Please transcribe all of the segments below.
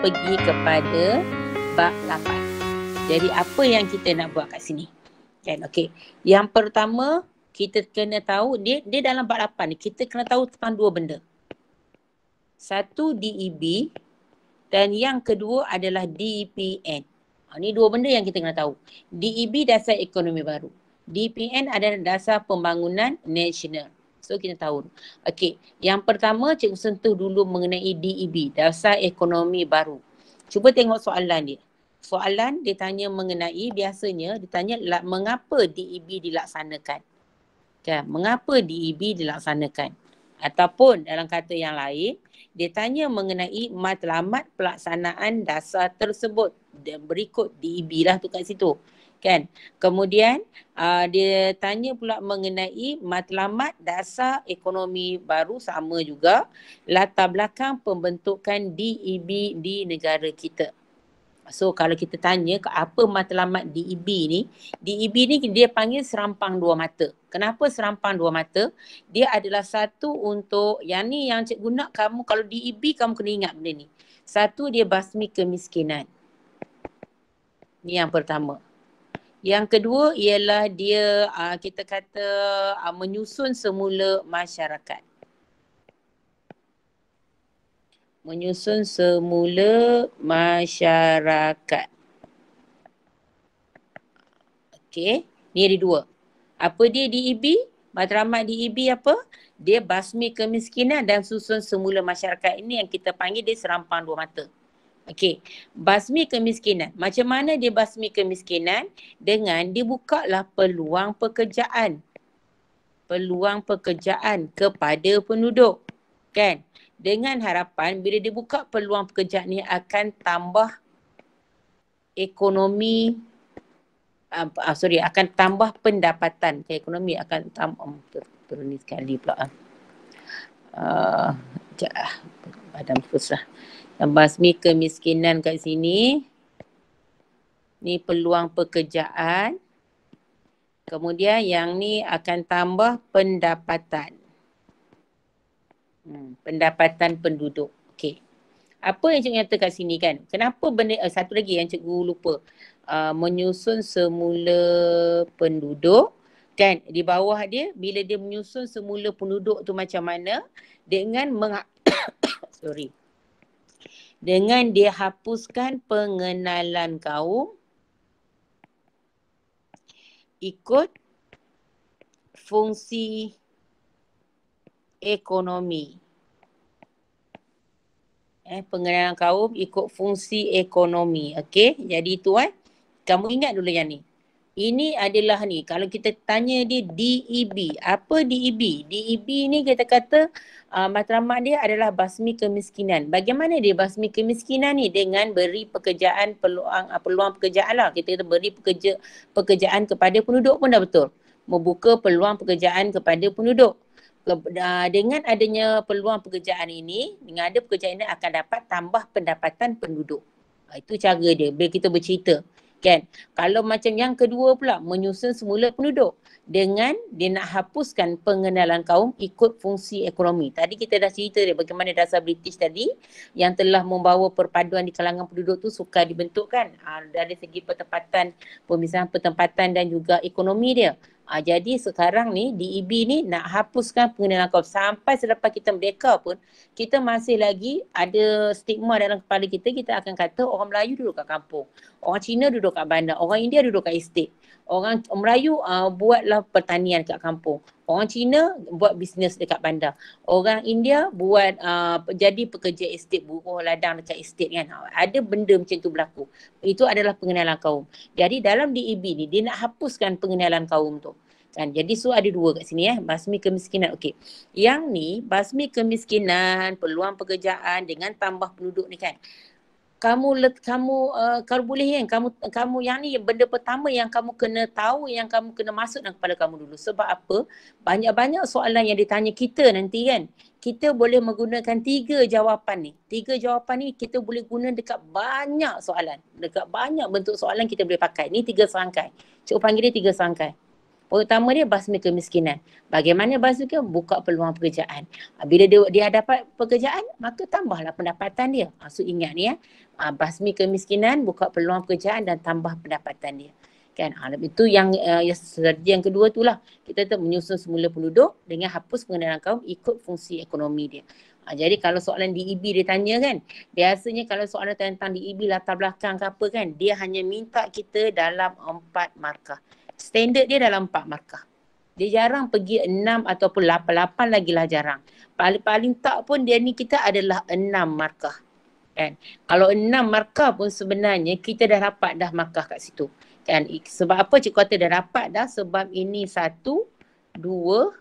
pergi kepada bab lapan. Jadi apa yang kita nak buat kat sini? Kan okey. Yang pertama kita kena tahu dia dia dalam bab lapan kita kena tahu tentang dua benda. Satu DEB dan yang kedua adalah DPN. Ha, ini dua benda yang kita kena tahu. DEB dasar ekonomi baru. DPN adalah dasar pembangunan nasional. So kita tahu. Okey, yang pertama cikgu sentuh dulu mengenai DEB, dasar ekonomi baru. Cuba tengok soalan dia. Soalan dia tanya mengenai biasanya dia tanya mengapa DEB dilaksanakan. Kan? Mengapa DEB dilaksanakan? Ataupun dalam kata yang lain, dia tanya mengenai matlamat pelaksanaan dasar tersebut. Dan berikut DEB lah tu kat situ kan kemudian uh, dia tanya pula mengenai matlamat dasar ekonomi baru sama juga latar belakang pembentukan DEB di negara kita so kalau kita tanya ke apa matlamat DEB ni DEB ni dia panggil serampang dua mata kenapa serampang dua mata dia adalah satu untuk yang ni yang cikgu nak kamu kalau DEB kamu kena ingat benda ni satu dia basmi kemiskinan ni yang pertama yang kedua ialah dia uh, kita kata uh, menyusun semula masyarakat. Menyusun semula masyarakat. Okey, ni ada dua. Apa dia DEB? Matlamat DEB apa? Dia basmi kemiskinan dan susun semula masyarakat ini yang kita panggil dia serampang dua mata. Okey, basmi kemiskinan. Macam mana dia basmi kemiskinan? Dengan dibuka lah peluang pekerjaan. Peluang pekerjaan kepada penduduk. Kan? Dengan harapan bila dibuka peluang pekerjaan ni akan tambah ekonomi uh, uh, sorry akan tambah pendapatan ke kan? ekonomi akan tambah um, ter- ter- ter- sekali pula ah. Uh. Uh, ah, Adam Fusrah. Uh, basmi kemiskinan kat sini. Ni peluang pekerjaan. Kemudian yang ni akan tambah pendapatan. Hmm, pendapatan penduduk. Okey. Apa yang cikgu nyata kat sini kan? Kenapa benda, uh, satu lagi yang cikgu lupa. Uh, menyusun semula penduduk. Kan? Di bawah dia, bila dia menyusun semula penduduk tu macam mana. Dengan meng... Sorry dengan dihapuskan pengenalan kaum ikut fungsi ekonomi eh pengenalan kaum ikut fungsi ekonomi okey jadi tuan kamu ingat dulu yang ni ini adalah ni kalau kita tanya dia DEB. Apa DEB? DEB ni kita kata uh, matlamat dia adalah basmi kemiskinan. Bagaimana dia basmi kemiskinan ni dengan beri pekerjaan peluang uh, peluang pekerjaan lah. Kita kata beri pekerja, pekerjaan kepada penduduk pun dah betul. Membuka peluang pekerjaan kepada penduduk. Ah, dengan adanya peluang pekerjaan ini, dengan ada pekerjaan ini akan dapat tambah pendapatan penduduk. Itu cara dia bila kita bercerita kan kalau macam yang kedua pula menyusun semula penduduk dengan dia nak hapuskan pengenalan kaum ikut fungsi ekonomi. Tadi kita dah cerita dia bagaimana dasar British tadi yang telah membawa perpaduan di kalangan penduduk tu suka dibentukkan ha, dari segi pertempatan, pemisahan pertempatan dan juga ekonomi dia. Uh, jadi sekarang ni DEB ni nak hapuskan pengenalan kaum sampai selepas kita merdeka pun kita masih lagi ada stigma dalam kepala kita kita akan kata orang Melayu duduk kat kampung, orang Cina duduk kat bandar, orang India duduk kat estate orang Melayu uh, buatlah pertanian dekat kampung. Orang Cina buat bisnes dekat bandar. Orang India buat uh, jadi pekerja estate buruh ladang dekat estate kan. Ada benda macam tu berlaku. Itu adalah pengenalan kaum. Jadi dalam DEB ni dia nak hapuskan pengenalan kaum tu. Kan? Jadi so ada dua kat sini ya. Eh. Basmi kemiskinan. Okey. Yang ni basmi kemiskinan, peluang pekerjaan dengan tambah penduduk ni kan kamu let, kamu uh, kalau boleh kan kamu kamu yang ni benda pertama yang kamu kena tahu yang kamu kena masuk dalam kepala kamu dulu sebab apa banyak-banyak soalan yang ditanya kita nanti kan kita boleh menggunakan tiga jawapan ni tiga jawapan ni kita boleh guna dekat banyak soalan dekat banyak bentuk soalan kita boleh pakai ni tiga serangkai cikgu panggil dia tiga serangkai Pertama dia basmi kemiskinan. Bagaimana basmi ke? Buka peluang pekerjaan. Ah, bila dia, dia dapat pekerjaan, maka tambahlah pendapatan dia. Maksud ah, ingat ni ya. Ah, basmi kemiskinan, buka peluang pekerjaan dan tambah pendapatan dia. Kan? itu yang eh, yang yang kedua tu lah. Kita tu menyusun semula penduduk dengan hapus pengendalian kaum ikut fungsi ekonomi dia. jadi kalau soalan DEB dia tanya kan, biasanya kalau soalan tentang DEB latar belakang ke apa kan, dia hanya minta kita dalam empat markah standard dia dalam empat markah. Dia jarang pergi 6 ataupun lapan-lapan lagi lah jarang. Paling-paling tak pun dia ni kita adalah enam markah. Kan? Kalau enam markah pun sebenarnya kita dah rapat dah markah kat situ. Kan? Sebab apa cikgu kata dah rapat dah? Sebab ini satu, dua,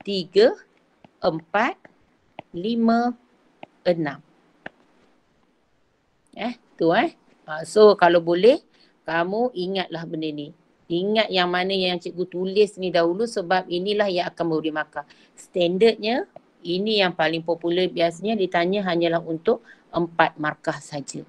tiga, empat, lima, enam. Eh, tu eh. Ah, so kalau boleh, kamu ingatlah benda ni ingat yang mana yang cikgu tulis ni dahulu sebab inilah yang akan memberi markah. Standardnya ini yang paling popular biasanya ditanya hanyalah untuk empat markah saja.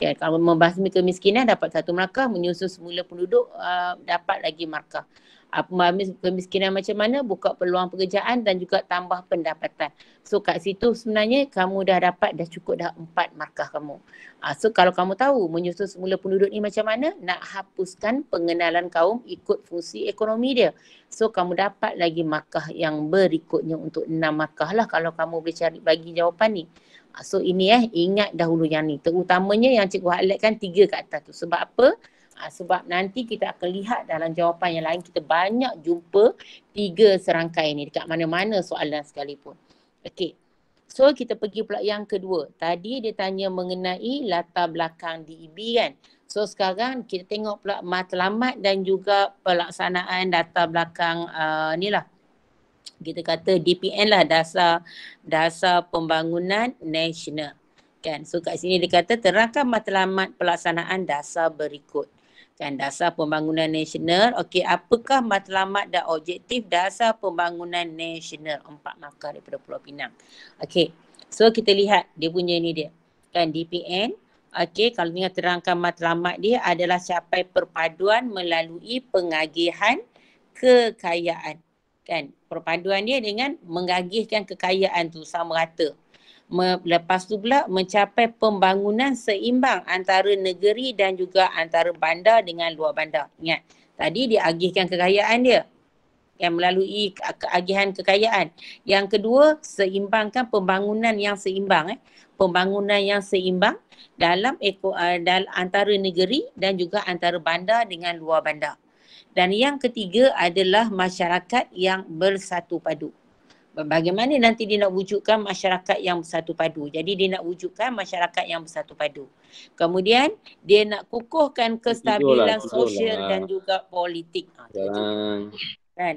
Ya, kalau membahas kemiskinan dapat satu markah, menyusun semula penduduk uh, dapat lagi markah apa kemiskinan macam mana buka peluang pekerjaan dan juga tambah pendapatan so kat situ sebenarnya kamu dah dapat dah cukup dah empat markah kamu uh, so kalau kamu tahu menyusun semula penduduk ni macam mana nak hapuskan pengenalan kaum ikut fungsi ekonomi dia so kamu dapat lagi markah yang berikutnya untuk enam markah lah kalau kamu boleh cari bagi jawapan ni uh, so ini eh ingat dahulu yang ni terutamanya yang cikgu highlight kan tiga kat atas tu sebab apa ha, sebab nanti kita akan lihat dalam jawapan yang lain kita banyak jumpa tiga serangkaian ni dekat mana-mana soalan sekalipun. Okey. So kita pergi pula yang kedua. Tadi dia tanya mengenai latar belakang di DEB kan. So sekarang kita tengok pula matlamat dan juga pelaksanaan latar belakang uh, ni lah. Kita kata DPN lah dasar dasar pembangunan nasional. Kan? So kat sini dia kata terangkan matlamat pelaksanaan dasar berikut kan dasar pembangunan nasional okey apakah matlamat dan objektif dasar pembangunan nasional empat markah daripada Pulau Pinang okey so kita lihat dia punya ni dia kan DPN okey kalau tengah terangkan matlamat dia adalah capai perpaduan melalui pengagihan kekayaan kan perpaduan dia dengan mengagihkan kekayaan tu sama rata Lepas tu pula mencapai pembangunan seimbang antara negeri dan juga antara bandar dengan luar bandar. Ingat, tadi dia agihkan kekayaan dia yang melalui keagihan kekayaan. Yang kedua, seimbangkan pembangunan yang seimbang. Eh. Pembangunan yang seimbang dalam, eko, uh, eh, dalam antara negeri dan juga antara bandar dengan luar bandar. Dan yang ketiga adalah masyarakat yang bersatu padu bagaimana nanti dia nak wujudkan masyarakat yang bersatu padu. Jadi dia nak wujudkan masyarakat yang bersatu padu. Kemudian dia nak kukuhkan lah, kestabilan itulah, itulah. sosial dan juga politik. Ha, kan?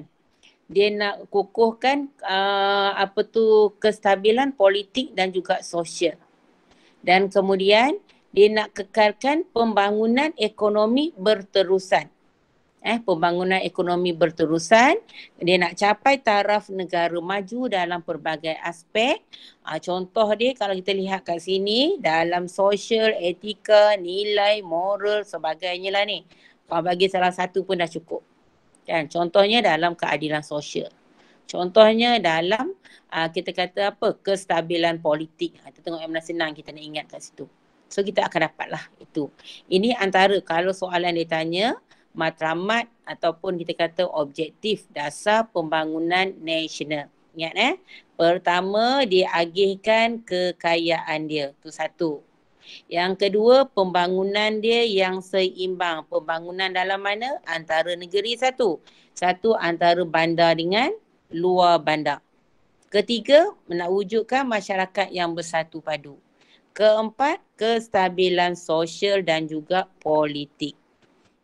Dia nak kukuhkan uh, apa tu kestabilan politik dan juga sosial. Dan kemudian dia nak kekalkan pembangunan ekonomi berterusan eh pembangunan ekonomi berterusan dia nak capai taraf negara maju dalam pelbagai aspek uh, contoh dia kalau kita lihat kat sini dalam sosial etika nilai moral sebagainya lah ni kalau bagi salah satu pun dah cukup kan contohnya dalam keadilan sosial Contohnya dalam uh, kita kata apa kestabilan politik. Ah, kita tengok yang mana senang kita nak ingat kat situ. So kita akan dapat lah itu. Ini antara kalau soalan dia tanya matlamat ataupun kita kata objektif dasar pembangunan nasional. Ingat eh. Pertama diagihkan kekayaan dia. Itu satu. Yang kedua pembangunan dia yang seimbang. Pembangunan dalam mana? Antara negeri satu. Satu antara bandar dengan luar bandar. Ketiga, nak wujudkan masyarakat yang bersatu padu. Keempat, kestabilan sosial dan juga politik.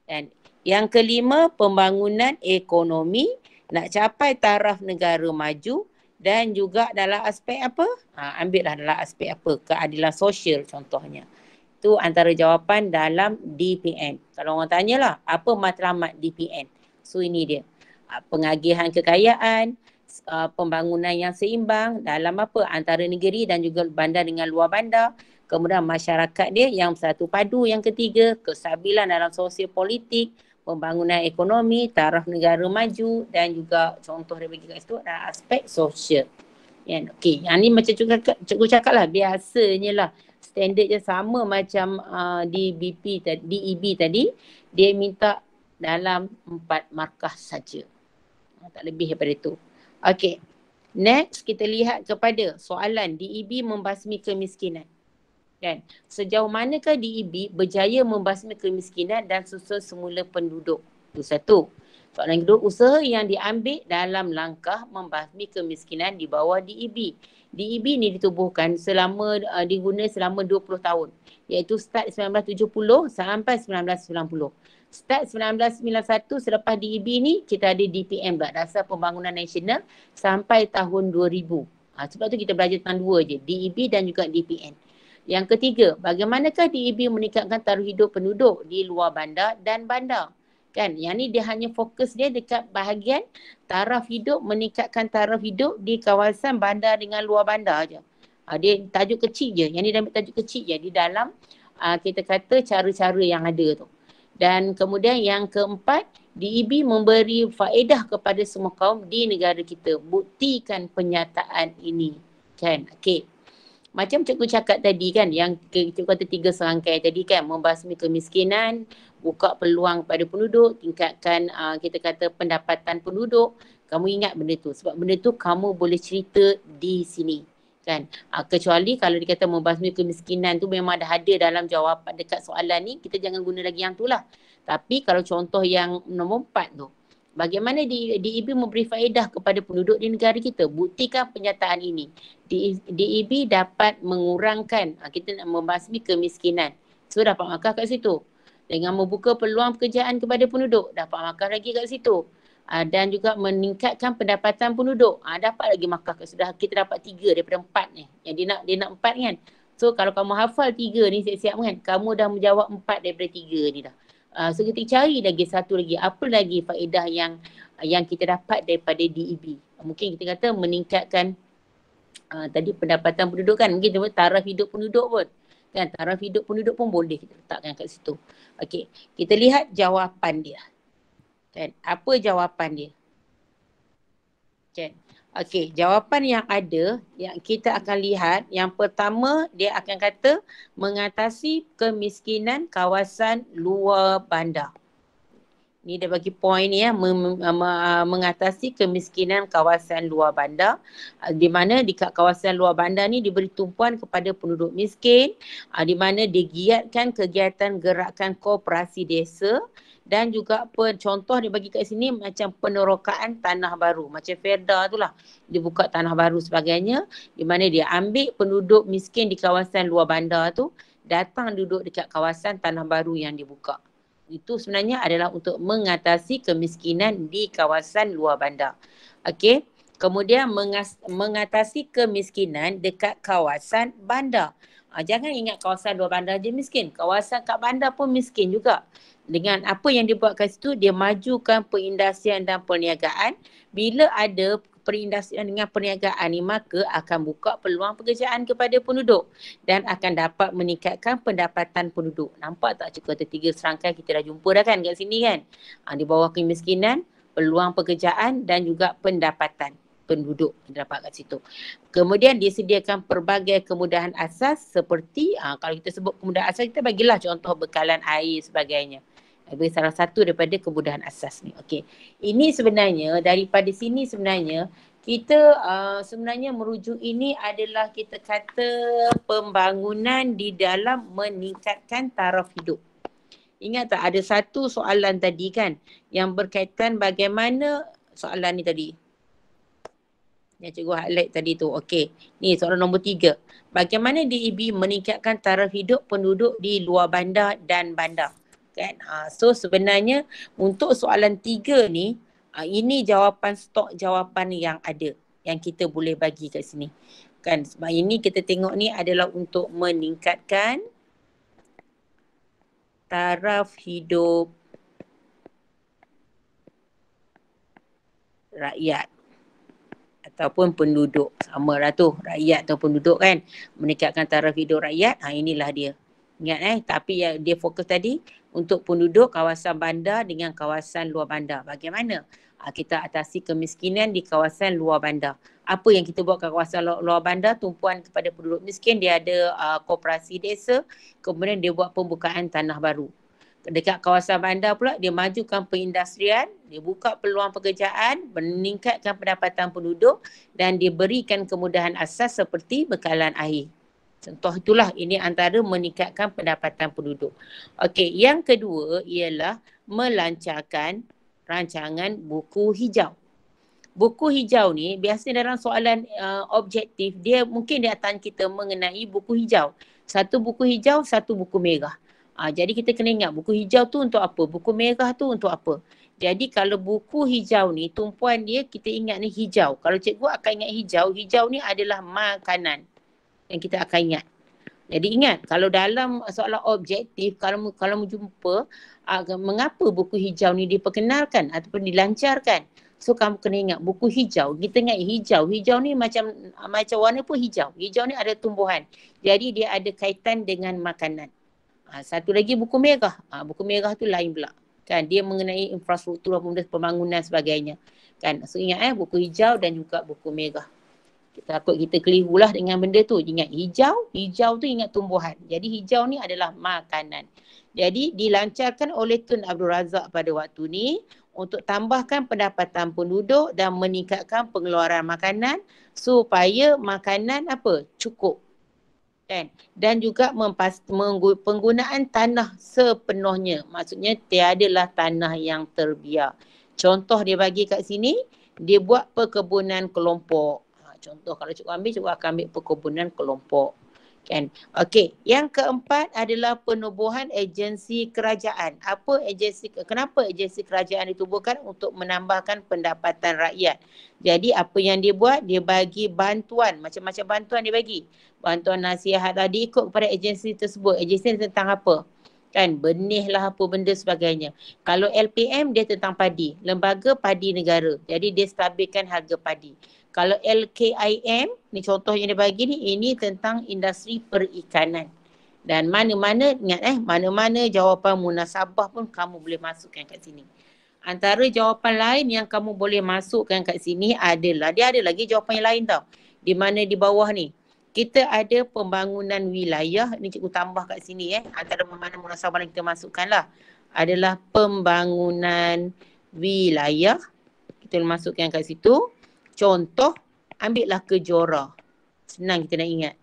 Dan yang kelima, pembangunan ekonomi nak capai taraf negara maju dan juga dalam aspek apa? Ha, ambillah dalam aspek apa? Keadilan sosial contohnya. Itu antara jawapan dalam DPN. Kalau orang tanyalah, apa matlamat DPN? So ini dia. Ha, pengagihan kekayaan, uh, pembangunan yang seimbang dalam apa? Antara negeri dan juga bandar dengan luar bandar. Kemudian masyarakat dia yang satu padu. Yang ketiga, kesabilan dalam sosial politik pembangunan ekonomi, taraf negara maju dan juga contoh dia bagi kat situ adalah aspek sosial. Yeah. Kan? Okay, yang ni macam cikgu cakap, cikgu cakap lah biasanya lah standardnya sama macam uh, di BP, DEB tadi dia minta dalam empat markah saja. Ha, tak lebih daripada itu. Okay, next kita lihat kepada soalan DEB membasmi kemiskinan kan sejauh manakah DEB berjaya membasmi kemiskinan dan susun semula penduduk itu satu soalan kedua usaha yang diambil dalam langkah membasmi kemiskinan di bawah DEB DEB ini ditubuhkan selama uh, diguna selama 20 tahun iaitu start 1970 sampai 1990 Start 1991 selepas DEB ni kita ada DPM pula Dasar Pembangunan Nasional sampai tahun 2000. Ha, sebab tu kita belajar tentang dua je DEB dan juga DPM. Yang ketiga, bagaimanakah DEB meningkatkan taruh hidup penduduk di luar bandar dan bandar? Kan? Yang ni dia hanya fokus dia dekat bahagian taraf hidup, meningkatkan taraf hidup di kawasan bandar dengan luar bandar je. Ha, dia tajuk kecil je. Yang ni dia ambil tajuk kecil je di dalam uh, kita kata cara-cara yang ada tu. Dan kemudian yang keempat, DEB memberi faedah kepada semua kaum di negara kita. Buktikan penyataan ini. Kan? Okay macam cikgu cakap tadi kan yang cikgu kata tiga serangkai tadi kan membasmi kemiskinan buka peluang pada penduduk tingkatkan uh, kita kata pendapatan penduduk kamu ingat benda tu sebab benda tu kamu boleh cerita di sini kan uh, kecuali kalau dikata membasmi kemiskinan tu memang dah ada dalam jawapan dekat soalan ni kita jangan guna lagi yang tu lah tapi kalau contoh yang nombor empat tu Bagaimana DEB memberi faedah kepada penduduk di negara kita? Buktikan pernyataan ini. DEB dapat mengurangkan, ha, kita nak membasmi kemiskinan. So dapat makan kat situ. Dengan membuka peluang pekerjaan kepada penduduk, dapat makan lagi kat situ. Ha, dan juga meningkatkan pendapatan penduduk. Ha, dapat lagi makan kat sudah Kita dapat tiga daripada empat ni. Yang dia nak, dia nak empat kan. So kalau kamu hafal tiga ni siap-siap kan, kamu dah menjawab empat daripada tiga ni dah uh, ah, seketik cari lagi satu lagi apa lagi faedah yang yang kita dapat daripada DEB mungkin kita kata meningkatkan uh, tadi pendapatan penduduk kan mungkin cuma taraf hidup penduduk pun kan taraf hidup penduduk pun boleh kita letakkan kat situ okey kita lihat jawapan dia kan apa jawapan dia kan okay. Okey, jawapan yang ada yang kita akan lihat yang pertama dia akan kata mengatasi kemiskinan kawasan luar bandar. Ni dia bagi poin ya ah, mengatasi kemiskinan kawasan luar bandar ah, di mana di kawasan luar bandar ni diberi tumpuan kepada penduduk miskin ah, di mana digiatkan kegiatan gerakan koperasi desa dan juga contoh dia bagi kat sini macam penerokaan tanah baru macam Ferda tu lah dia buka tanah baru sebagainya di mana dia ambil penduduk miskin di kawasan luar bandar tu datang duduk dekat kawasan tanah baru yang dibuka itu sebenarnya adalah untuk mengatasi kemiskinan di kawasan luar bandar Okay kemudian mengas- mengatasi kemiskinan dekat kawasan bandar. Ha, jangan ingat kawasan dua bandar dia miskin. Kawasan kat bandar pun miskin juga. Dengan apa yang dibuat kat situ, dia majukan perindustrian dan perniagaan. Bila ada perindustrian dengan perniagaan ni, maka akan buka peluang pekerjaan kepada penduduk dan akan dapat meningkatkan pendapatan penduduk. Nampak tak cukup ada tiga serangkaian kita dah jumpa dah kan kat sini kan? Ha, di bawah kemiskinan, peluang pekerjaan dan juga pendapatan penduduk terdapat kat situ. Kemudian dia sediakan pelbagai kemudahan asas seperti uh, kalau kita sebut kemudahan asas kita bagilah contoh bekalan air sebagainya. Ini salah satu daripada kemudahan asas ni. Okey. Ini sebenarnya daripada sini sebenarnya kita uh, sebenarnya merujuk ini adalah kita kata pembangunan di dalam meningkatkan taraf hidup. Ingat tak ada satu soalan tadi kan yang berkaitan bagaimana soalan ni tadi yang cikgu highlight tadi tu. Okey, ni soalan nombor tiga. Bagaimana DEB meningkatkan taraf hidup penduduk di luar bandar dan bandar? Kan? Ha, so sebenarnya untuk soalan tiga ni, ha, ini jawapan stok jawapan yang ada yang kita boleh bagi kat sini. Kan? Sebab ini kita tengok ni adalah untuk meningkatkan taraf hidup rakyat ataupun penduduk sama lah tu rakyat ataupun penduduk kan meningkatkan taraf hidup rakyat ha inilah dia ingat eh tapi yang dia fokus tadi untuk penduduk kawasan bandar dengan kawasan luar bandar bagaimana ha, kita atasi kemiskinan di kawasan luar bandar apa yang kita buat ke kawasan luar bandar tumpuan kepada penduduk miskin dia ada uh, koperasi desa kemudian dia buat pembukaan tanah baru dekat kawasan bandar pula dia majukan perindustrian, dia buka peluang pekerjaan, meningkatkan pendapatan penduduk dan dia berikan kemudahan asas seperti bekalan air. Contoh itulah ini antara meningkatkan pendapatan penduduk. Okey, yang kedua ialah melancarkan rancangan buku hijau. Buku hijau ni biasanya dalam soalan uh, objektif dia mungkin dia akan kita mengenai buku hijau. Satu buku hijau, satu buku merah. Uh, jadi kita kena ingat buku hijau tu untuk apa? Buku merah tu untuk apa? Jadi kalau buku hijau ni tumpuan dia kita ingat ni hijau. Kalau cikgu akan ingat hijau, hijau ni adalah makanan yang kita akan ingat. Jadi ingat kalau dalam soalan objektif kalau kalau mau jumpa uh, mengapa buku hijau ni diperkenalkan ataupun dilancarkan. So kamu kena ingat buku hijau. Kita ingat hijau. Hijau ni macam macam warna pun hijau. Hijau ni ada tumbuhan. Jadi dia ada kaitan dengan makanan. Ha, satu lagi buku merah. Ha, buku merah tu lain pula. Kan dia mengenai infrastruktur apa pembangunan sebagainya. Kan so ingat eh buku hijau dan juga buku merah. Kita takut kita kelirulah dengan benda tu. Ingat hijau, hijau tu ingat tumbuhan. Jadi hijau ni adalah makanan. Jadi dilancarkan oleh Tun Abdul Razak pada waktu ni untuk tambahkan pendapatan penduduk dan meningkatkan pengeluaran makanan supaya makanan apa cukup kan dan juga mempas- penggunaan tanah sepenuhnya maksudnya tiadalah tanah yang terbiar contoh dia bagi kat sini dia buat perkebunan kelompok ha, contoh kalau cikgu ambil cikgu akan ambil perkebunan kelompok kan, Okey, yang keempat adalah penubuhan agensi kerajaan. Apa agensi kenapa agensi kerajaan ditubuhkan untuk menambahkan pendapatan rakyat. Jadi apa yang dia buat, dia bagi bantuan, macam-macam bantuan dia bagi. Bantuan nasihat tadi ikut kepada agensi tersebut. Agensi tentang apa? kan benih lah apa benda sebagainya. Kalau LPM dia tentang padi, lembaga padi negara. Jadi dia stabilkan harga padi. Kalau LKIM, ni contoh yang dia bagi ni, ini tentang industri perikanan. Dan mana-mana, ingat eh, mana-mana jawapan munasabah pun kamu boleh masukkan kat sini. Antara jawapan lain yang kamu boleh masukkan kat sini adalah, dia ada lagi jawapan yang lain tau. Di mana di bawah ni, kita ada pembangunan wilayah, ni cikgu tambah kat sini eh, antara mana mana munasabah yang kita masukkan lah. Adalah pembangunan wilayah, kita masukkan kat situ. Contoh, ambillah kejora. Senang kita nak ingat.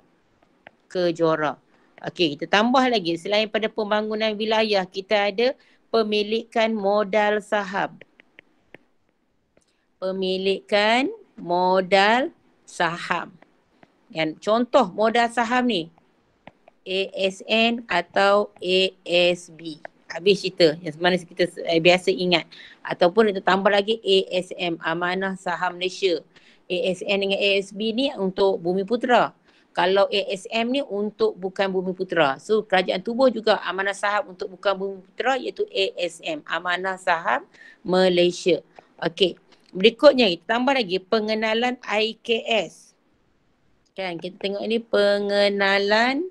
Kejora. Okey, kita tambah lagi. Selain pada pembangunan wilayah, kita ada pemilikan modal saham. Pemilikan modal saham. Dan contoh modal saham ni. ASN atau ASB habis cerita yang mana kita eh, biasa ingat ataupun itu tambah lagi ASM Amanah Saham Malaysia ASN dengan ASB ni untuk Bumi Putera kalau ASM ni untuk bukan Bumi Putera so kerajaan tubuh juga Amanah Saham untuk bukan Bumi Putera iaitu ASM Amanah Saham Malaysia okey berikutnya tambah lagi pengenalan IKS kan kita tengok ini pengenalan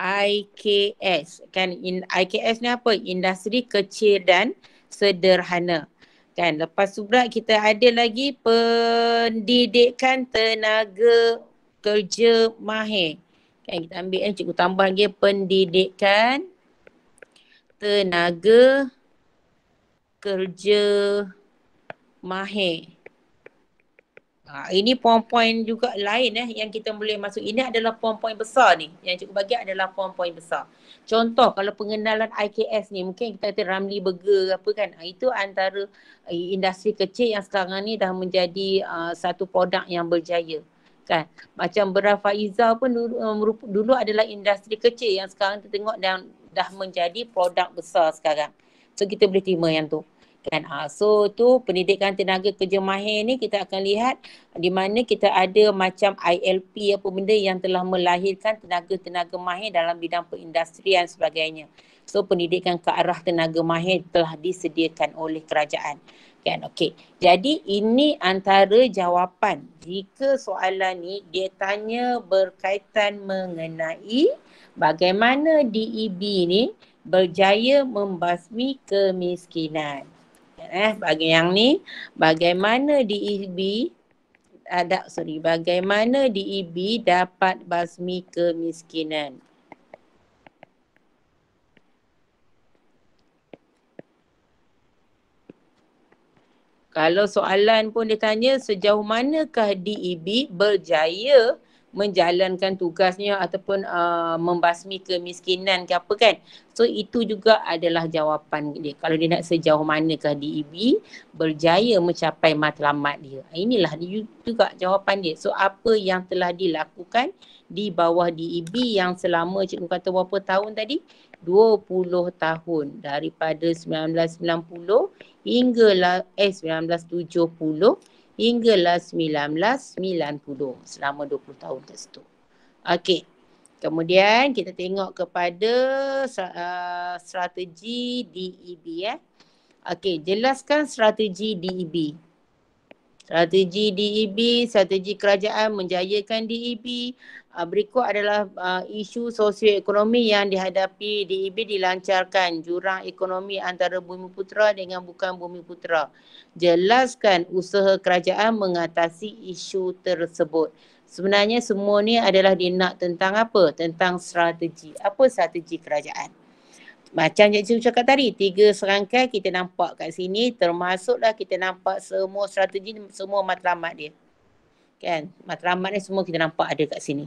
IKS kan in IKS ni apa industri kecil dan sederhana kan lepas tu pula kita ada lagi pendidikan tenaga kerja mahir kan kita ambil eh cikgu tambah lagi pendidikan tenaga kerja mahir Ha, ini poin-poin juga lain eh yang kita boleh masuk. Ini adalah poin-poin besar ni. Yang cikgu bagi adalah poin-poin besar. Contoh kalau pengenalan IKS ni mungkin kita kata Ramli Burger apa kan. Ha, itu antara eh, industri kecil yang sekarang ni dah menjadi uh, satu produk yang berjaya. Kan? Macam Berah Faiza pun dulu, um, dulu adalah industri kecil yang sekarang kita tengok dan dah menjadi produk besar sekarang. So kita boleh terima yang tu kan ha, so tu pendidikan tenaga kerja mahir ni kita akan lihat di mana kita ada macam ILP apa benda yang telah melahirkan tenaga-tenaga mahir dalam bidang perindustrian sebagainya so pendidikan ke arah tenaga mahir telah disediakan oleh kerajaan kan okey jadi ini antara jawapan jika soalan ni dia tanya berkaitan mengenai bagaimana DEB ni berjaya membasmi kemiskinan eh bagi yang ni bagaimana di DEB ada sorry bagaimana di DEB dapat basmi kemiskinan Kalau soalan pun ditanya sejauh manakah DEB berjaya menjalankan tugasnya ataupun uh, membasmi kemiskinan ke apa kan. So itu juga adalah jawapan dia. Kalau dia nak sejauh manakah DEB berjaya mencapai matlamat dia. Inilah dia juga jawapan dia. So apa yang telah dilakukan di bawah DEB yang selama cikgu kata berapa tahun tadi? 20 tahun daripada 1990 hinggalah eh 1970 hinggalah 1990 selama 20 tahun kat situ. Okey. Kemudian kita tengok kepada uh, strategi DEB eh. Okey, jelaskan strategi DEB strategi DEB, strategi kerajaan menjayakan DEB. Ah, berikut adalah uh, isu sosioekonomi yang dihadapi DEB dilancarkan jurang ekonomi antara bumi putera dengan bukan bumi putera. Jelaskan usaha kerajaan mengatasi isu tersebut. Sebenarnya semua ni adalah dinak tentang apa? Tentang strategi. Apa strategi kerajaan? macam yang saya cakap tadi, tiga serangkai kita nampak kat sini termasuklah kita nampak semua strategi, semua matlamat dia. Kan? Matlamat ni semua kita nampak ada kat sini.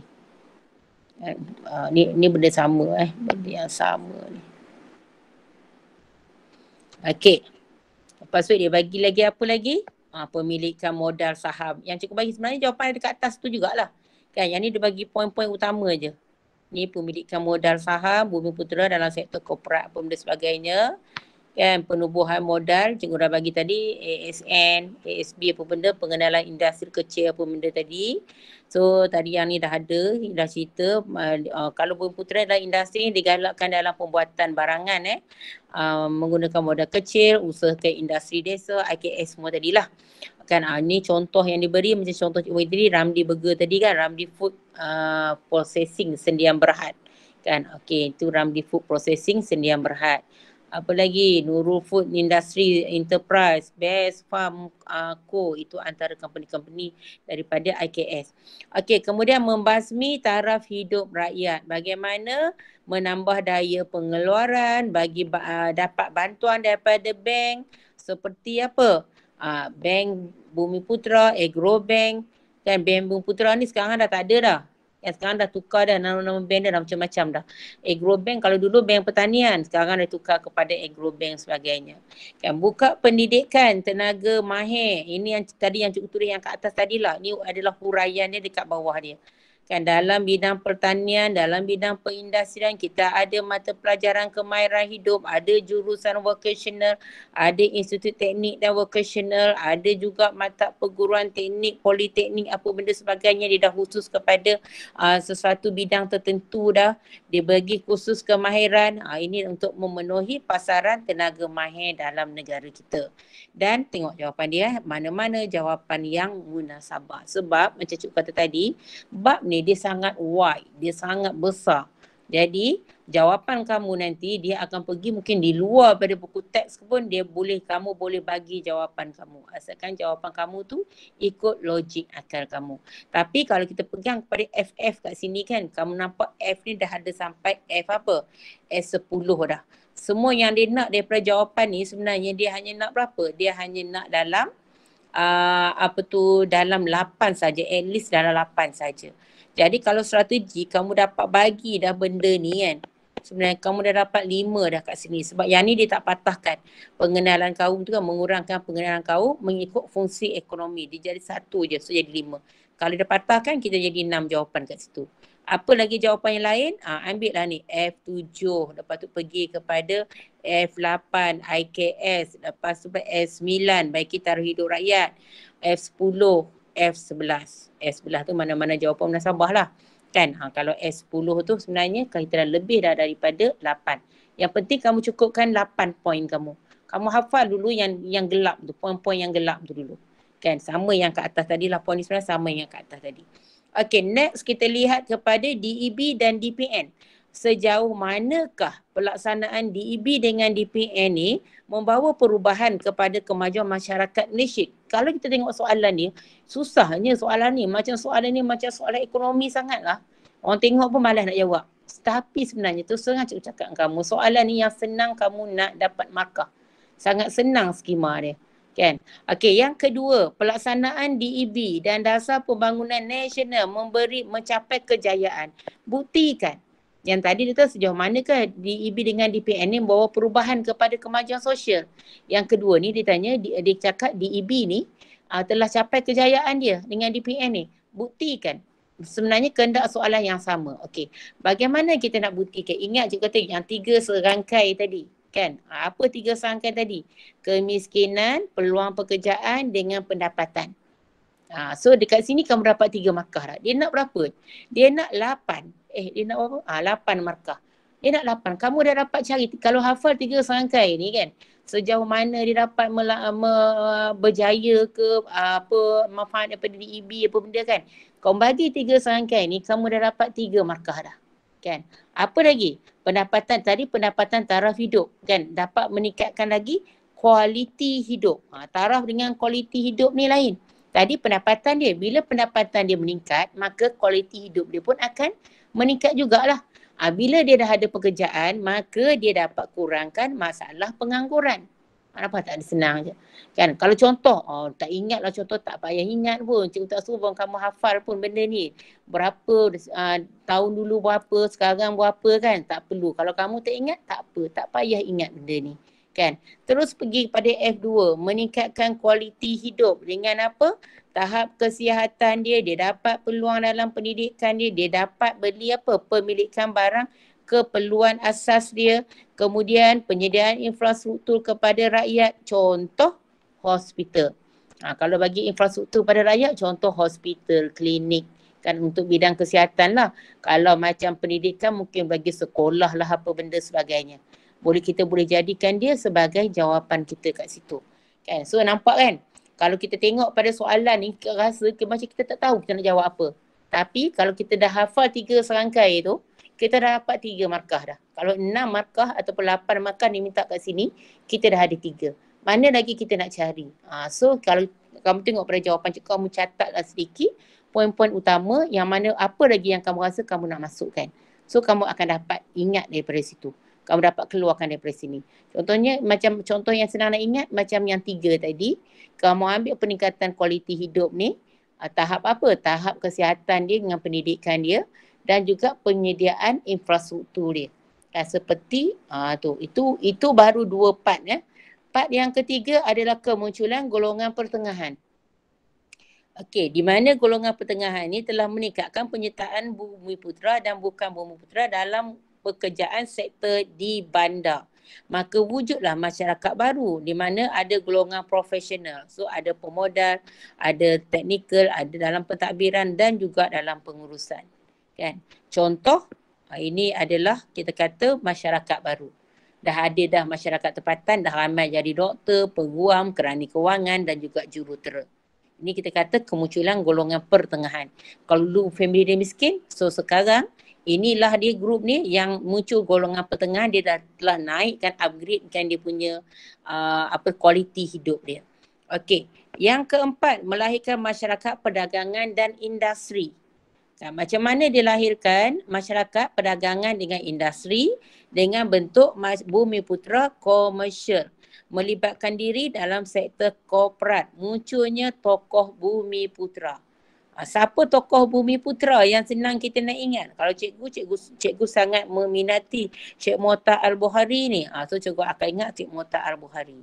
Uh, ni, ni benda sama eh. Benda yang sama ni. Okay. Lepas tu dia bagi lagi apa lagi? Uh, pemilikan modal saham. Yang cikgu bagi sebenarnya jawapan ada dekat atas tu jugalah. Kan? Yang ni dia bagi poin-poin utama je ni pemilikan modal saham bumi putera dalam sektor korporat apa benda sebagainya kan penubuhan modal cikgu dah bagi tadi ASN, ASB apa benda pengenalan industri kecil apa benda tadi so tadi yang ni dah ada dah cerita uh, kalau bumi putera dalam industri ni digalakkan dalam pembuatan barangan eh uh, menggunakan modal kecil usaha ke industri desa IKS semua tadilah kan uh, ni contoh yang diberi macam contoh cikgu tadi Ramdi Burger tadi kan Ramdi Food Uh, processing sendirian berhad kan okey itu Ramli Food Processing sendirian berhad apa lagi Nurul Food Industry Enterprise Best Farm uh, Co itu antara company-company daripada IKS okey kemudian membasmi taraf hidup rakyat bagaimana menambah daya pengeluaran bagi uh, dapat bantuan daripada bank seperti apa uh, bank Bumi Putra, Agro Bank, Kan band Bung Putera ni sekarang dah tak ada dah. Yang sekarang dah tukar dah nama-nama band dah macam-macam dah. Agro Bank kalau dulu bank pertanian sekarang dah tukar kepada Agro Bank sebagainya. Kan buka pendidikan tenaga mahir. Ini yang tadi yang cukup turun yang kat atas tadi lah. Ini adalah huraiannya dekat bawah dia kan dalam bidang pertanian dalam bidang perindustrian kita ada mata pelajaran kemahiran hidup ada jurusan vocational ada institut teknik dan vocational ada juga mata perguruan teknik politeknik apa benda sebagainya dia dah khusus kepada uh, sesuatu bidang tertentu dah dia bagi khusus kemahiran uh, ini untuk memenuhi pasaran tenaga mahir dalam negara kita dan tengok jawapan dia mana-mana jawapan yang munasabah sebab macam cikgu kata tadi bab ni dia sangat wide, dia sangat besar. Jadi jawapan kamu nanti dia akan pergi mungkin di luar pada buku teks pun dia boleh kamu boleh bagi jawapan kamu asalkan jawapan kamu tu ikut logik akal kamu tapi kalau kita pegang kepada FF kat sini kan kamu nampak F ni dah ada sampai F apa S10 dah semua yang dia nak daripada jawapan ni sebenarnya dia hanya nak berapa dia hanya nak dalam uh, apa tu dalam lapan saja at least dalam lapan saja jadi kalau strategi kamu dapat bagi dah benda ni kan Sebenarnya kamu dah dapat lima dah kat sini Sebab yang ni dia tak patahkan Pengenalan kaum tu kan mengurangkan pengenalan kaum Mengikut fungsi ekonomi Dia jadi satu je so jadi lima Kalau dia patahkan kita jadi enam jawapan kat situ Apa lagi jawapan yang lain ha, ah, Ambil lah ni F7 Lepas tu pergi kepada F8 IKS Lepas tu S9 Baiki Taruh Hidup Rakyat F10 F11. S11 tu mana-mana jawapan munasabah lah. Kan? Ha, kalau S10 tu sebenarnya kaitan lebih dah daripada 8. Yang penting kamu cukupkan 8 poin kamu. Kamu hafal dulu yang yang gelap tu. Poin-poin yang gelap tu dulu. Kan? Sama yang kat atas tadi lah. Poin ni sebenarnya sama yang kat atas tadi. Okay, next kita lihat kepada DEB dan DPN sejauh manakah pelaksanaan DEB dengan DPN ni membawa perubahan kepada kemajuan masyarakat Malaysia. Kalau kita tengok soalan ni, susahnya soalan ni. Macam soalan ni macam soalan ekonomi sangatlah. Orang tengok pun malas nak jawab. Tapi sebenarnya tu sengaja cakap, cakap kamu. Soalan ni yang senang kamu nak dapat markah. Sangat senang skema dia. Kan? Okey, yang kedua, pelaksanaan DEB dan dasar pembangunan nasional memberi mencapai kejayaan. Buktikan yang tadi dia tahu sejauh manakah DEB dengan DPN ni membawa perubahan kepada kemajuan sosial. Yang kedua ni dia tanya, dia, dia cakap DEB ni uh, telah capai kejayaan dia dengan DPN ni. Buktikan. Sebenarnya kehendak soalan yang sama. Okey. Bagaimana kita nak buktikan? Ingat cikgu kata yang tiga serangkai tadi. Kan? Ah, apa tiga serangkai tadi? Kemiskinan, peluang pekerjaan dengan pendapatan. Ha, so dekat sini kamu dapat tiga markah Dia nak berapa? Dia nak lapan eh dia nak berapa? Ah lapan markah. Dia nak lapan. Kamu dah dapat cari. Kalau hafal tiga serangkai ni kan. Sejauh mana dia dapat mela- me- berjaya ke apa manfaat daripada DEB apa benda kan. Kau bagi tiga serangkai ni kamu dah dapat tiga markah dah. Kan. Apa lagi? Pendapatan tadi pendapatan taraf hidup kan. Dapat meningkatkan lagi kualiti hidup. Ha, taraf dengan kualiti hidup ni lain. Tadi pendapatan dia. Bila pendapatan dia meningkat maka kualiti hidup dia pun akan meningkat jugalah. Ha, bila dia dah ada pekerjaan, maka dia dapat kurangkan masalah pengangguran. Kenapa ah, tak ada senang je? Kan? Kalau contoh, oh, tak lah contoh, tak payah ingat pun. Cikgu tak suruh pun kamu hafal pun benda ni. Berapa uh, tahun dulu berapa, sekarang berapa kan? Tak perlu. Kalau kamu tak ingat, tak apa. Tak payah ingat benda ni kan terus pergi pada F2 meningkatkan kualiti hidup dengan apa tahap kesihatan dia dia dapat peluang dalam pendidikan dia dia dapat beli apa pemilikan barang keperluan asas dia kemudian penyediaan infrastruktur kepada rakyat contoh hospital ha, kalau bagi infrastruktur pada rakyat contoh hospital klinik kan untuk bidang kesihatan lah kalau macam pendidikan mungkin bagi sekolah lah apa benda sebagainya boleh kita boleh jadikan dia sebagai jawapan kita kat situ. Kan? So nampak kan? Kalau kita tengok pada soalan ni kita rasa ke, macam kita tak tahu kita nak jawab apa. Tapi kalau kita dah hafal tiga serangkai tu, kita dah dapat tiga markah dah. Kalau enam markah ataupun lapan markah ni minta kat sini, kita dah ada tiga. Mana lagi kita nak cari? Ha, so kalau kamu tengok pada jawapan cikgu, kamu catatlah sedikit poin-poin utama yang mana apa lagi yang kamu rasa kamu nak masukkan. So kamu akan dapat ingat daripada situ kamu dapat keluarkan daripada sini. Contohnya macam contoh yang senang nak ingat macam yang tiga tadi, kamu ambil peningkatan kualiti hidup ni, ah, tahap apa? Tahap kesihatan dia dengan pendidikan dia dan juga penyediaan infrastruktur dia. Dan seperti ah tu, itu itu baru dua part ya. Part yang ketiga adalah kemunculan golongan pertengahan. Okey, di mana golongan pertengahan ini telah meningkatkan penyertaan bumi putera dan bukan bumi putera dalam pekerjaan sektor di bandar maka wujudlah masyarakat baru di mana ada golongan profesional so ada pemodal ada teknikal ada dalam pentadbiran dan juga dalam pengurusan kan contoh ah, ini adalah kita kata masyarakat baru dah ada dah masyarakat tempatan dah ramai jadi doktor peguam kerani kewangan dan juga jurutera ini kita kata kemunculan golongan pertengahan kalau dulu family dia miskin so sekarang inilah dia grup ni yang muncul golongan pertengah dia dah telah naikkan upgrade kan dia punya uh, apa kualiti hidup dia. Okey. Yang keempat melahirkan masyarakat perdagangan dan industri. Nah, macam mana dilahirkan masyarakat perdagangan dengan industri dengan bentuk bumi putra komersial melibatkan diri dalam sektor korporat munculnya tokoh bumi putra. Ha, siapa tokoh bumi putra yang senang kita nak ingat kalau cikgu cikgu cikgu sangat meminati Cik Mota Al-Bukhari ni ah ha, so cikgu akan ingat Cik Mota Al-Bukhari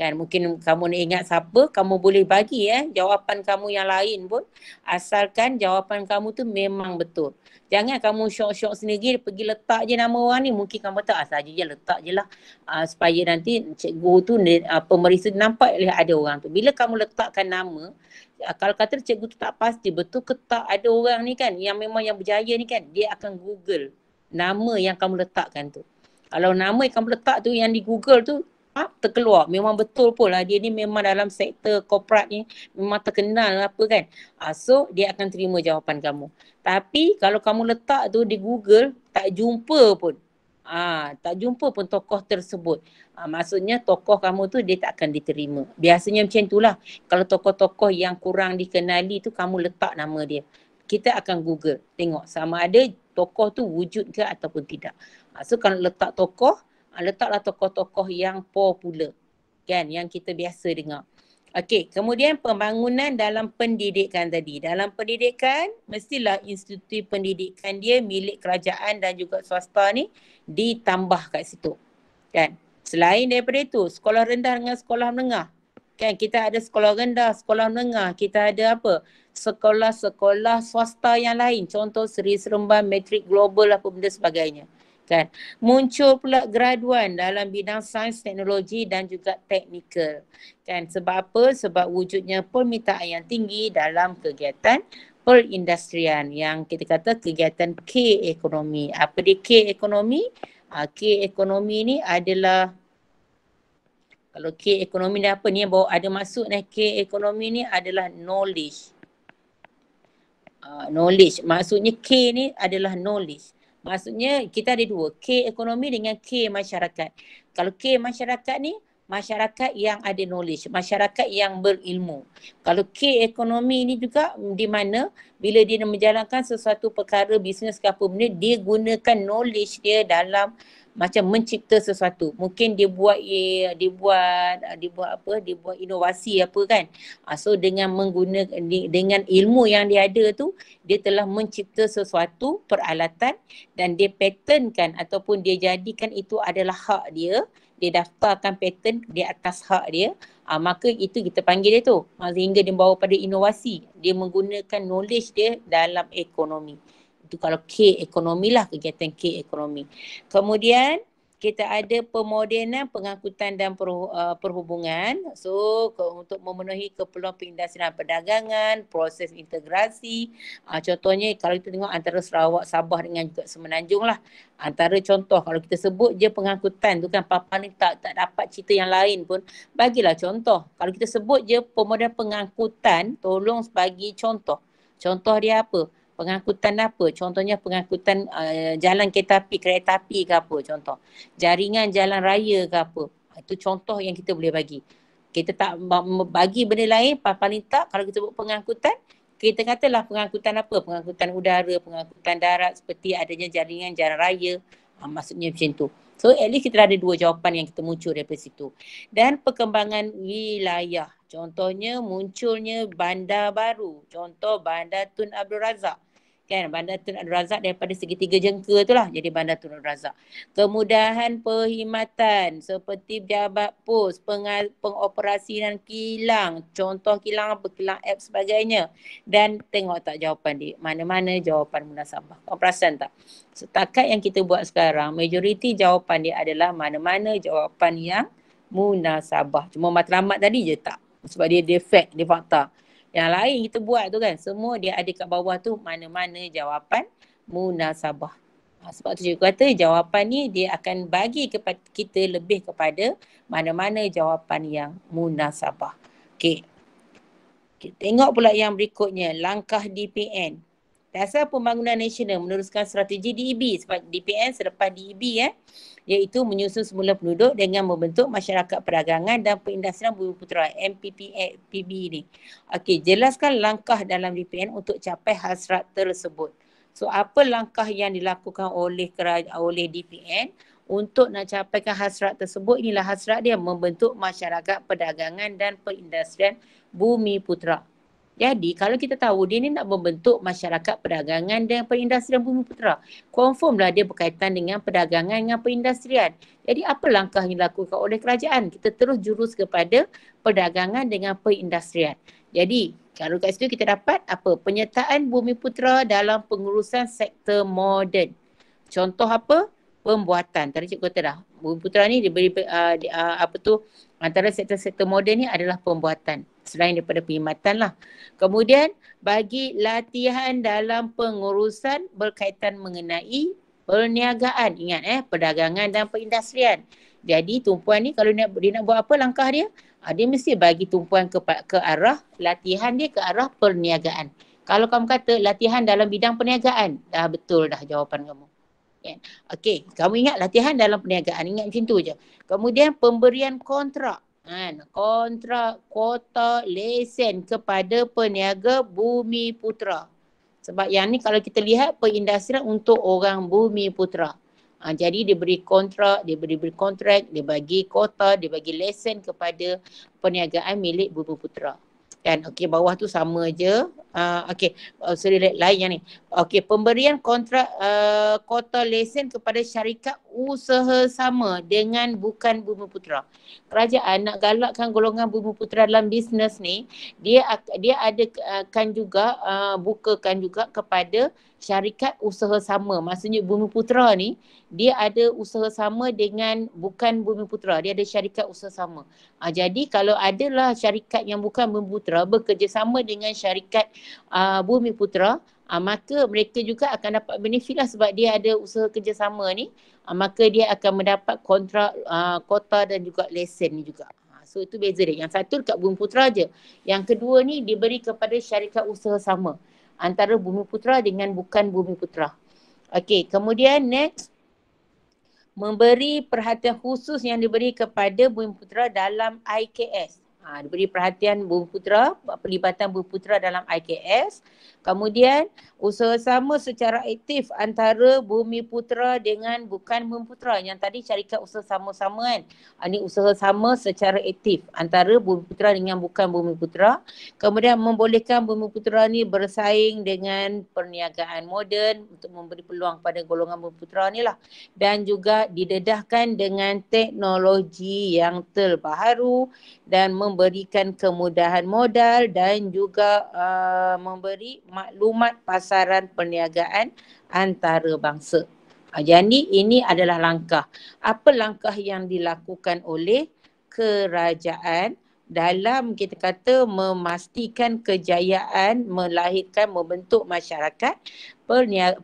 kan mungkin kamu nak ingat siapa kamu boleh bagi eh jawapan kamu yang lain pun asalkan jawapan kamu tu memang betul jangan kamu syok-syok sendiri pergi letak je nama orang ni mungkin kamu tak asal je letak je lah uh, supaya nanti cikgu tu uh, pemeriksa nampak lihat ada orang tu bila kamu letakkan nama uh, kalau kata cikgu tu tak pasti betul ke tak ada orang ni kan yang memang yang berjaya ni kan dia akan google nama yang kamu letakkan tu kalau nama yang kamu letak tu yang di Google tu terkeluar memang betul pun lah dia ni memang dalam sektor korporat ni memang terkenal apa kan uh, so dia akan terima jawapan kamu tapi kalau kamu letak tu di google tak jumpa pun Ah, tak jumpa pun tokoh tersebut. Ah, maksudnya tokoh kamu tu dia tak akan diterima. Biasanya macam tu lah Kalau tokoh-tokoh yang kurang dikenali tu kamu letak nama dia. Kita akan google. Tengok sama ada tokoh tu wujud ke ataupun tidak. Ah, so kalau letak tokoh Ah, letaklah tokoh-tokoh yang popular kan yang kita biasa dengar. Okey, kemudian pembangunan dalam pendidikan tadi. Dalam pendidikan mestilah institusi pendidikan dia milik kerajaan dan juga swasta ni ditambah kat situ. Kan? Selain daripada itu, sekolah rendah dengan sekolah menengah. Kan kita ada sekolah rendah, sekolah menengah, kita ada apa? Sekolah-sekolah swasta yang lain. Contoh Seri Seremban, Metric Global apa benda sebagainya kan. Muncul pula graduan dalam bidang sains, teknologi dan juga teknikal kan. Sebab apa? Sebab wujudnya permintaan yang tinggi dalam kegiatan perindustrian yang kita kata kegiatan K ekonomi. Apa dia K ekonomi? Ah, K ekonomi ni adalah kalau K ekonomi ni apa ni bawa ada masuk ni K ekonomi ni adalah knowledge. Uh, knowledge maksudnya K ni adalah knowledge. Maksudnya kita ada dua, K ekonomi dengan K masyarakat. Kalau K masyarakat ni, masyarakat yang ada knowledge, masyarakat yang berilmu. Kalau K ekonomi ni juga di mana bila dia menjalankan sesuatu perkara bisnes ke apa benda, dia gunakan knowledge dia dalam macam mencipta sesuatu. Mungkin dia buat dia buat ah, dia buat apa? Dia buat inovasi apa kan? Ah, so dengan menggunakan dengan ilmu yang dia ada tu, dia telah mencipta sesuatu peralatan dan dia patternkan ataupun dia jadikan itu adalah hak dia. Dia daftarkan patent di atas hak dia. Aa, ah, maka itu kita panggil dia tu. Sehingga dia bawa pada inovasi. Dia menggunakan knowledge dia dalam ekonomi itu kalau K ekonomi lah kegiatan K ekonomi. Kemudian kita ada pemodenan pengangkutan dan uh, perhubungan so untuk memenuhi keperluan perindustrian perdagangan proses integrasi ah, contohnya kalau kita tengok antara Sarawak Sabah dengan juga Semenanjung lah antara contoh kalau kita sebut je pengangkutan tu kan papa ni tak tak dapat cerita yang lain pun bagilah contoh kalau kita sebut je pemodenan pengangkutan tolong bagi contoh contoh dia apa pengangkutan apa contohnya pengangkutan uh, jalan kereta api kereta api ke apa contoh jaringan jalan raya ke apa itu contoh yang kita boleh bagi kita tak bagi benda lain paling tak kalau kita buat pengangkutan kita katalah pengangkutan apa pengangkutan udara pengangkutan darat seperti adanya jaringan jalan raya uh, maksudnya macam tu So at least kita ada dua jawapan yang kita muncul daripada situ. Dan perkembangan wilayah. Contohnya munculnya bandar baru. Contoh bandar Tun Abdul Razak kan bandar tun Abdul Razak daripada segitiga jengka tu lah jadi bandar tun Abdul Razak. Kemudahan perkhidmatan seperti jabat pos, pengal- pengoperasian kilang, contoh kilang apa, kilang app sebagainya dan tengok tak jawapan dia, mana-mana jawapan munasabah. Kau perasan tak? Setakat yang kita buat sekarang, majoriti jawapan dia adalah mana-mana jawapan yang munasabah. Cuma matlamat tadi je tak. Sebab dia defect, dia fakta. Yang lain kita buat tu kan semua dia ada kat bawah tu mana-mana jawapan munasabah. Ha, sebab tu cikgu kata jawapan ni dia akan bagi kepada kita lebih kepada mana-mana jawapan yang munasabah. Okay. Okay, tengok pula yang berikutnya langkah DPN dasar pembangunan nasional meneruskan strategi DEB sebab DPN selepas DEB eh iaitu menyusun semula penduduk dengan membentuk masyarakat perdagangan dan perindustrian bumi putera (MPPB) ini. Okey, jelaskan langkah dalam DPN untuk capai hasrat tersebut. So apa langkah yang dilakukan oleh kerajaan oleh DPN untuk nak capai hasrat tersebut inilah hasrat dia membentuk masyarakat perdagangan dan perindustrian bumi putera. Jadi kalau kita tahu dia ni nak membentuk masyarakat perdagangan dan perindustrian bumi putera. Confirmlah dia berkaitan dengan perdagangan dengan perindustrian. Jadi apa langkah yang dilakukan oleh kerajaan? Kita terus jurus kepada perdagangan dengan perindustrian. Jadi kalau kat situ kita dapat apa? Penyertaan bumi putera dalam pengurusan sektor moden. Contoh apa? Pembuatan. Tadi cikgu kata dah. Bumi putera ni diberi uh, di, uh, apa tu? Antara sektor-sektor moden ni adalah pembuatan selain daripada perkhidmatan lah. Kemudian bagi latihan dalam pengurusan berkaitan mengenai perniagaan. Ingat eh, perdagangan dan perindustrian. Jadi tumpuan ni kalau nak, dia nak buat apa langkah dia, ha, dia mesti bagi tumpuan ke, ke arah latihan dia ke arah perniagaan. Kalau kamu kata latihan dalam bidang perniagaan, dah betul dah jawapan kamu. Ya. Okay, kamu ingat latihan dalam perniagaan, ingat macam tu je. Kemudian pemberian kontrak kan, kontrak kota lesen kepada peniaga bumi putra. Sebab yang ni kalau kita lihat perindustrian untuk orang bumi putra. Ha, jadi dia beri kontrak, dia beri, beri kontrak, dia bagi kuota, dia bagi lesen kepada perniagaan milik bumi putra. Kan okey bawah tu sama je Ah, okay, uh, oh, sorry lain lainnya ni Okay, pemberian kontrak uh, ah, kota lesen kepada syarikat usaha sama dengan bukan bumi putra kerajaan nak galakkan golongan bumi putra dalam bisnes ni dia dia ada akan juga uh, bukakan juga kepada syarikat usaha sama maksudnya bumi putra ni dia ada usaha sama dengan bukan bumi putra dia ada syarikat usaha sama uh, jadi kalau adalah syarikat yang bukan bumi putra bekerjasama dengan syarikat uh, Bumi Putra uh, maka mereka juga akan dapat benefit lah sebab dia ada usaha kerjasama ni uh, maka dia akan mendapat kontrak uh, kota dan juga lesen ni juga So itu beza dia. Yang satu dekat Bumi Putra je. Yang kedua ni diberi kepada syarikat usaha sama. Antara Bumi Putra dengan bukan Bumi Putra. Okay, kemudian next. Memberi perhatian khusus yang diberi kepada Bumi Putra dalam IKS. Ha, dia perhatian Bumi Putera, pelibatan Bumi Putera dalam IKS. Kemudian usaha sama secara aktif antara Bumi Putera dengan bukan Bumi Putera. Yang tadi syarikat usaha sama-sama kan. Ha, ini usaha sama secara aktif antara Bumi Putera dengan bukan Bumi Putera. Kemudian membolehkan Bumi Putera ni bersaing dengan perniagaan moden untuk memberi peluang pada golongan Bumi Putera ni lah. Dan juga didedahkan dengan teknologi yang terbaharu dan mem- memberikan kemudahan modal dan juga uh, memberi maklumat pasaran perniagaan antarabangsa. Uh, jadi ini adalah langkah. Apa langkah yang dilakukan oleh kerajaan dalam kita kata memastikan kejayaan melahirkan membentuk masyarakat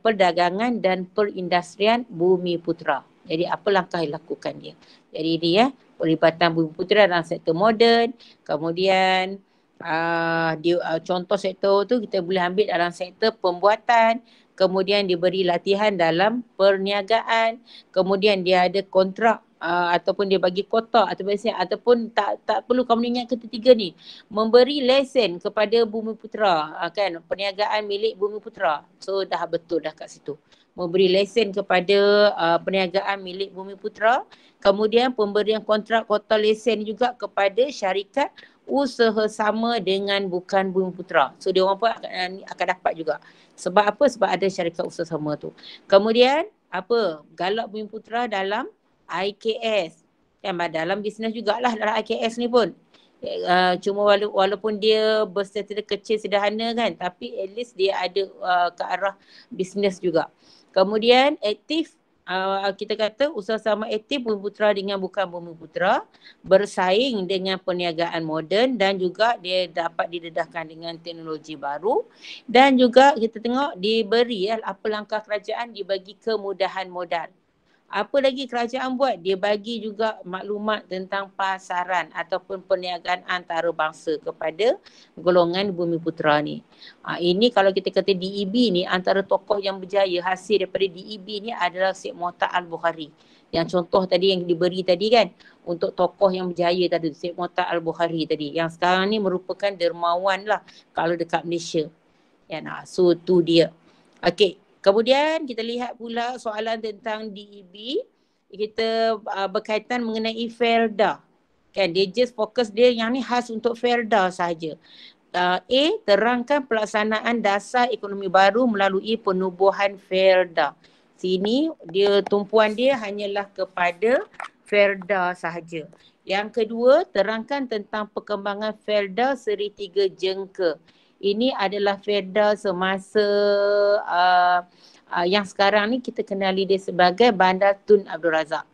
perdagangan dan perindustrian bumi putra. Jadi apa langkah dilakukan dia? Jadi dia ya pelibatan bumi putera dalam sektor moden kemudian uh, di, uh, contoh sektor tu kita boleh ambil dalam sektor pembuatan kemudian diberi latihan dalam perniagaan kemudian dia ada kontrak uh, ataupun dia bagi kotak atau biasanya, ataupun tak tak perlu kamu ingat ketiga ni memberi lesen kepada bumi putera uh, kan perniagaan milik bumi putera so dah betul dah kat situ memberi lesen kepada uh, perniagaan milik Bumi Putra kemudian pemberian kontrak kota lesen juga kepada syarikat usaha sama dengan bukan Bumi Putra. So dia orang pun akan, uh, akan dapat juga. Sebab apa? Sebab ada syarikat usaha sama tu. Kemudian apa? Galak Bumi Putra dalam IKS. Kan dalam bisnes jugalah dalam IKS ni pun. Uh, cuma wala- walaupun dia berstatus kecil sederhana kan tapi at least dia ada uh, ke arah bisnes juga. Kemudian aktif uh, kita kata usaha sama aktif bumi putra dengan bukan bumi putra bersaing dengan perniagaan moden dan juga dia dapat didedahkan dengan teknologi baru dan juga kita tengok diberi ya, apa langkah kerajaan dibagi kemudahan modal. Apa lagi kerajaan buat? Dia bagi juga maklumat tentang pasaran ataupun perniagaan antarabangsa kepada golongan bumi putera ni. Ha, ini kalau kita kata DEB ni antara tokoh yang berjaya hasil daripada DEB ni adalah Syed Mota Al-Bukhari. Yang contoh tadi yang diberi tadi kan untuk tokoh yang berjaya tadi Syed Mota Al-Bukhari tadi yang sekarang ni merupakan dermawan lah kalau dekat Malaysia. Ya, nah, so tu dia. Okay, Kemudian kita lihat pula soalan tentang DEB kita uh, berkaitan mengenai Felda. Kan dia just fokus dia yang ni khas untuk Felda saja. Uh, A terangkan pelaksanaan dasar ekonomi baru melalui penubuhan Felda. Sini dia tumpuan dia hanyalah kepada Felda saja. Yang kedua terangkan tentang perkembangan Felda seri tiga jengka ini adalah feda semasa uh, uh, yang sekarang ni kita kenali dia sebagai Bandar Tun Abdul Razak.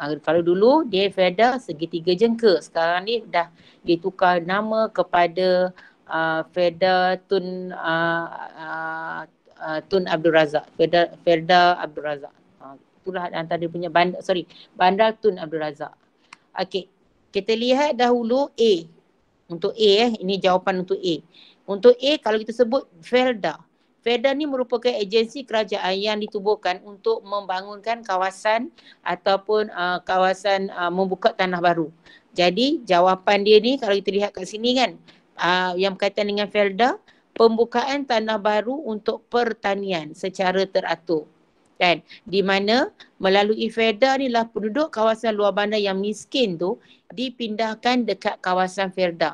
Uh, kalau dulu dia feda segitiga jengka. Sekarang ni dah ditukar nama kepada uh, feda Tun uh, uh, uh, Tun Abdul Razak, Ferda, Abdul Razak. Uh, itulah antara dia punya bandar, sorry, bandar Tun Abdul Razak. Okay, kita lihat dahulu A. Untuk A eh, ini jawapan untuk A. Untuk A kalau kita sebut Felda. Felda ni merupakan agensi kerajaan yang ditubuhkan untuk membangunkan kawasan ataupun uh, kawasan uh, membuka tanah baru. Jadi jawapan dia ni kalau kita lihat kat sini kan uh, yang berkaitan dengan Felda pembukaan tanah baru untuk pertanian secara teratur kan di mana melalui FEDA ni lah penduduk kawasan luar bandar yang miskin tu dipindahkan dekat kawasan FEDA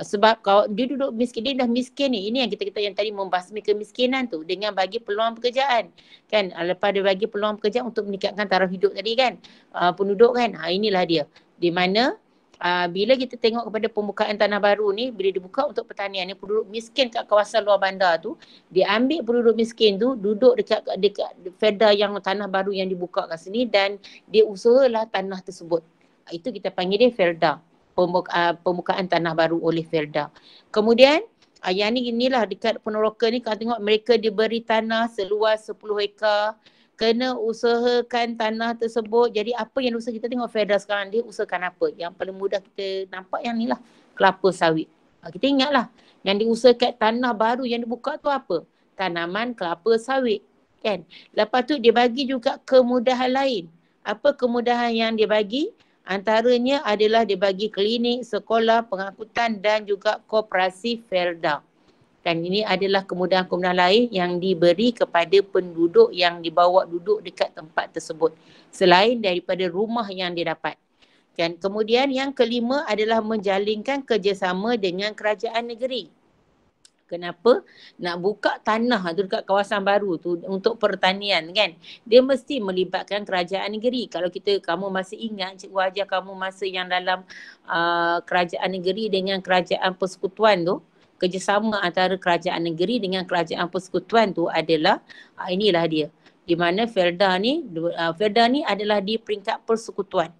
Ah, sebab kalau dia duduk miskin dia dah miskin ni ini yang kita kita yang tadi membasmi kemiskinan tu dengan bagi peluang pekerjaan kan ah, lepas dia bagi peluang pekerjaan untuk meningkatkan taraf hidup tadi kan uh, penduduk kan ha, inilah dia di mana uh, bila kita tengok kepada pembukaan tanah baru ni bila dibuka untuk pertanian ni penduduk miskin kat kawasan luar bandar tu dia ambil penduduk miskin tu duduk dekat dekat feda yang tanah baru yang dibuka kat sini dan dia usahalah tanah tersebut itu kita panggil dia felda Ah, pembukaan, tanah baru oleh Verda. Kemudian uh, yang ni inilah dekat peneroka ni kalau tengok mereka diberi tanah seluas 10 hektar kena usahakan tanah tersebut. Jadi apa yang usah kita tengok Firda sekarang dia usahakan apa? Yang paling mudah kita nampak yang inilah kelapa sawit. Ah, kita ingat lah yang diusahakan tanah baru yang dibuka tu apa? Tanaman kelapa sawit kan. Lepas tu dia bagi juga kemudahan lain. Apa kemudahan yang dia bagi? Antaranya adalah dia bagi klinik, sekolah, pengangkutan dan juga koperasi Felda. Dan ini adalah kemudahan-kemudahan lain yang diberi kepada penduduk yang dibawa duduk dekat tempat tersebut. Selain daripada rumah yang dia dapat. Dan kemudian yang kelima adalah menjalinkan kerjasama dengan kerajaan negeri. Kenapa? Nak buka tanah tu dekat kawasan baru tu untuk pertanian kan. Dia mesti melibatkan kerajaan negeri. Kalau kita kamu masih ingat cikgu ajar kamu masa yang dalam uh, kerajaan negeri dengan kerajaan persekutuan tu kerjasama antara kerajaan negeri dengan kerajaan persekutuan tu adalah uh, inilah dia. Di mana Felda ni, uh, Felda ni adalah di peringkat persekutuan